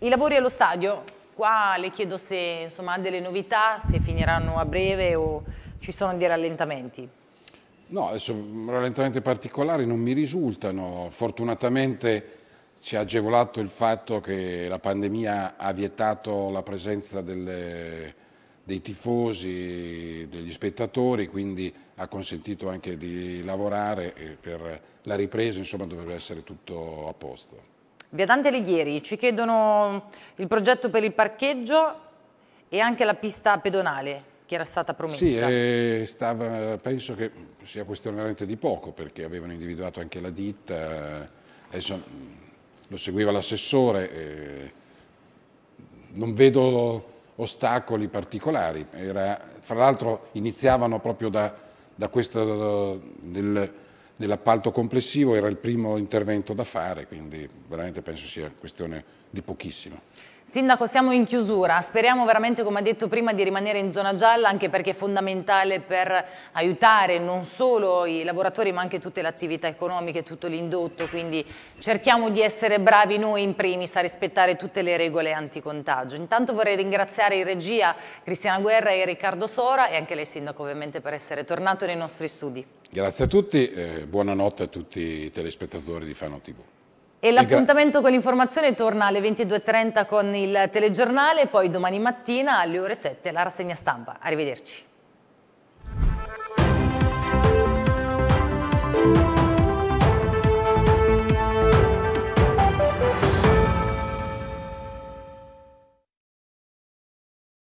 i lavori allo stadio, qua le chiedo se insomma, ha delle novità, se finiranno a breve o ci sono dei rallentamenti. No, adesso rallentamenti particolari non mi risultano, fortunatamente ci ha agevolato il fatto che la pandemia ha vietato la presenza delle, dei tifosi, degli spettatori, quindi ha consentito anche di lavorare e eh, per la ripresa, insomma dovrebbe essere tutto a posto. Via Dante Alighieri ci chiedono il progetto per il parcheggio e anche la pista pedonale che era stata promessa. Sì, eh, stava, penso che sia questione veramente di poco perché avevano individuato anche la ditta, eh, adesso mm, lo seguiva l'assessore, eh, non vedo ostacoli particolari, era, fra l'altro iniziavano proprio da, da questo del, dell'appalto complessivo era il primo intervento da fare, quindi veramente penso sia questione di pochissimo. Sindaco, siamo in chiusura, speriamo veramente, come ha detto prima, di rimanere in zona gialla anche perché è fondamentale per aiutare non solo i lavoratori ma anche tutte le attività economiche, tutto l'indotto, quindi cerchiamo di essere bravi noi in primis a rispettare tutte le regole anticontagio. Intanto vorrei ringraziare in regia Cristiana Guerra e Riccardo Sora e anche lei Sindaco ovviamente per essere tornato nei nostri studi. Grazie a tutti, eh, buonanotte a tutti i telespettatori di Fano TV. E l'appuntamento con l'informazione torna alle 22.30 con il telegiornale, poi domani mattina alle ore 7 la rassegna stampa. Arrivederci.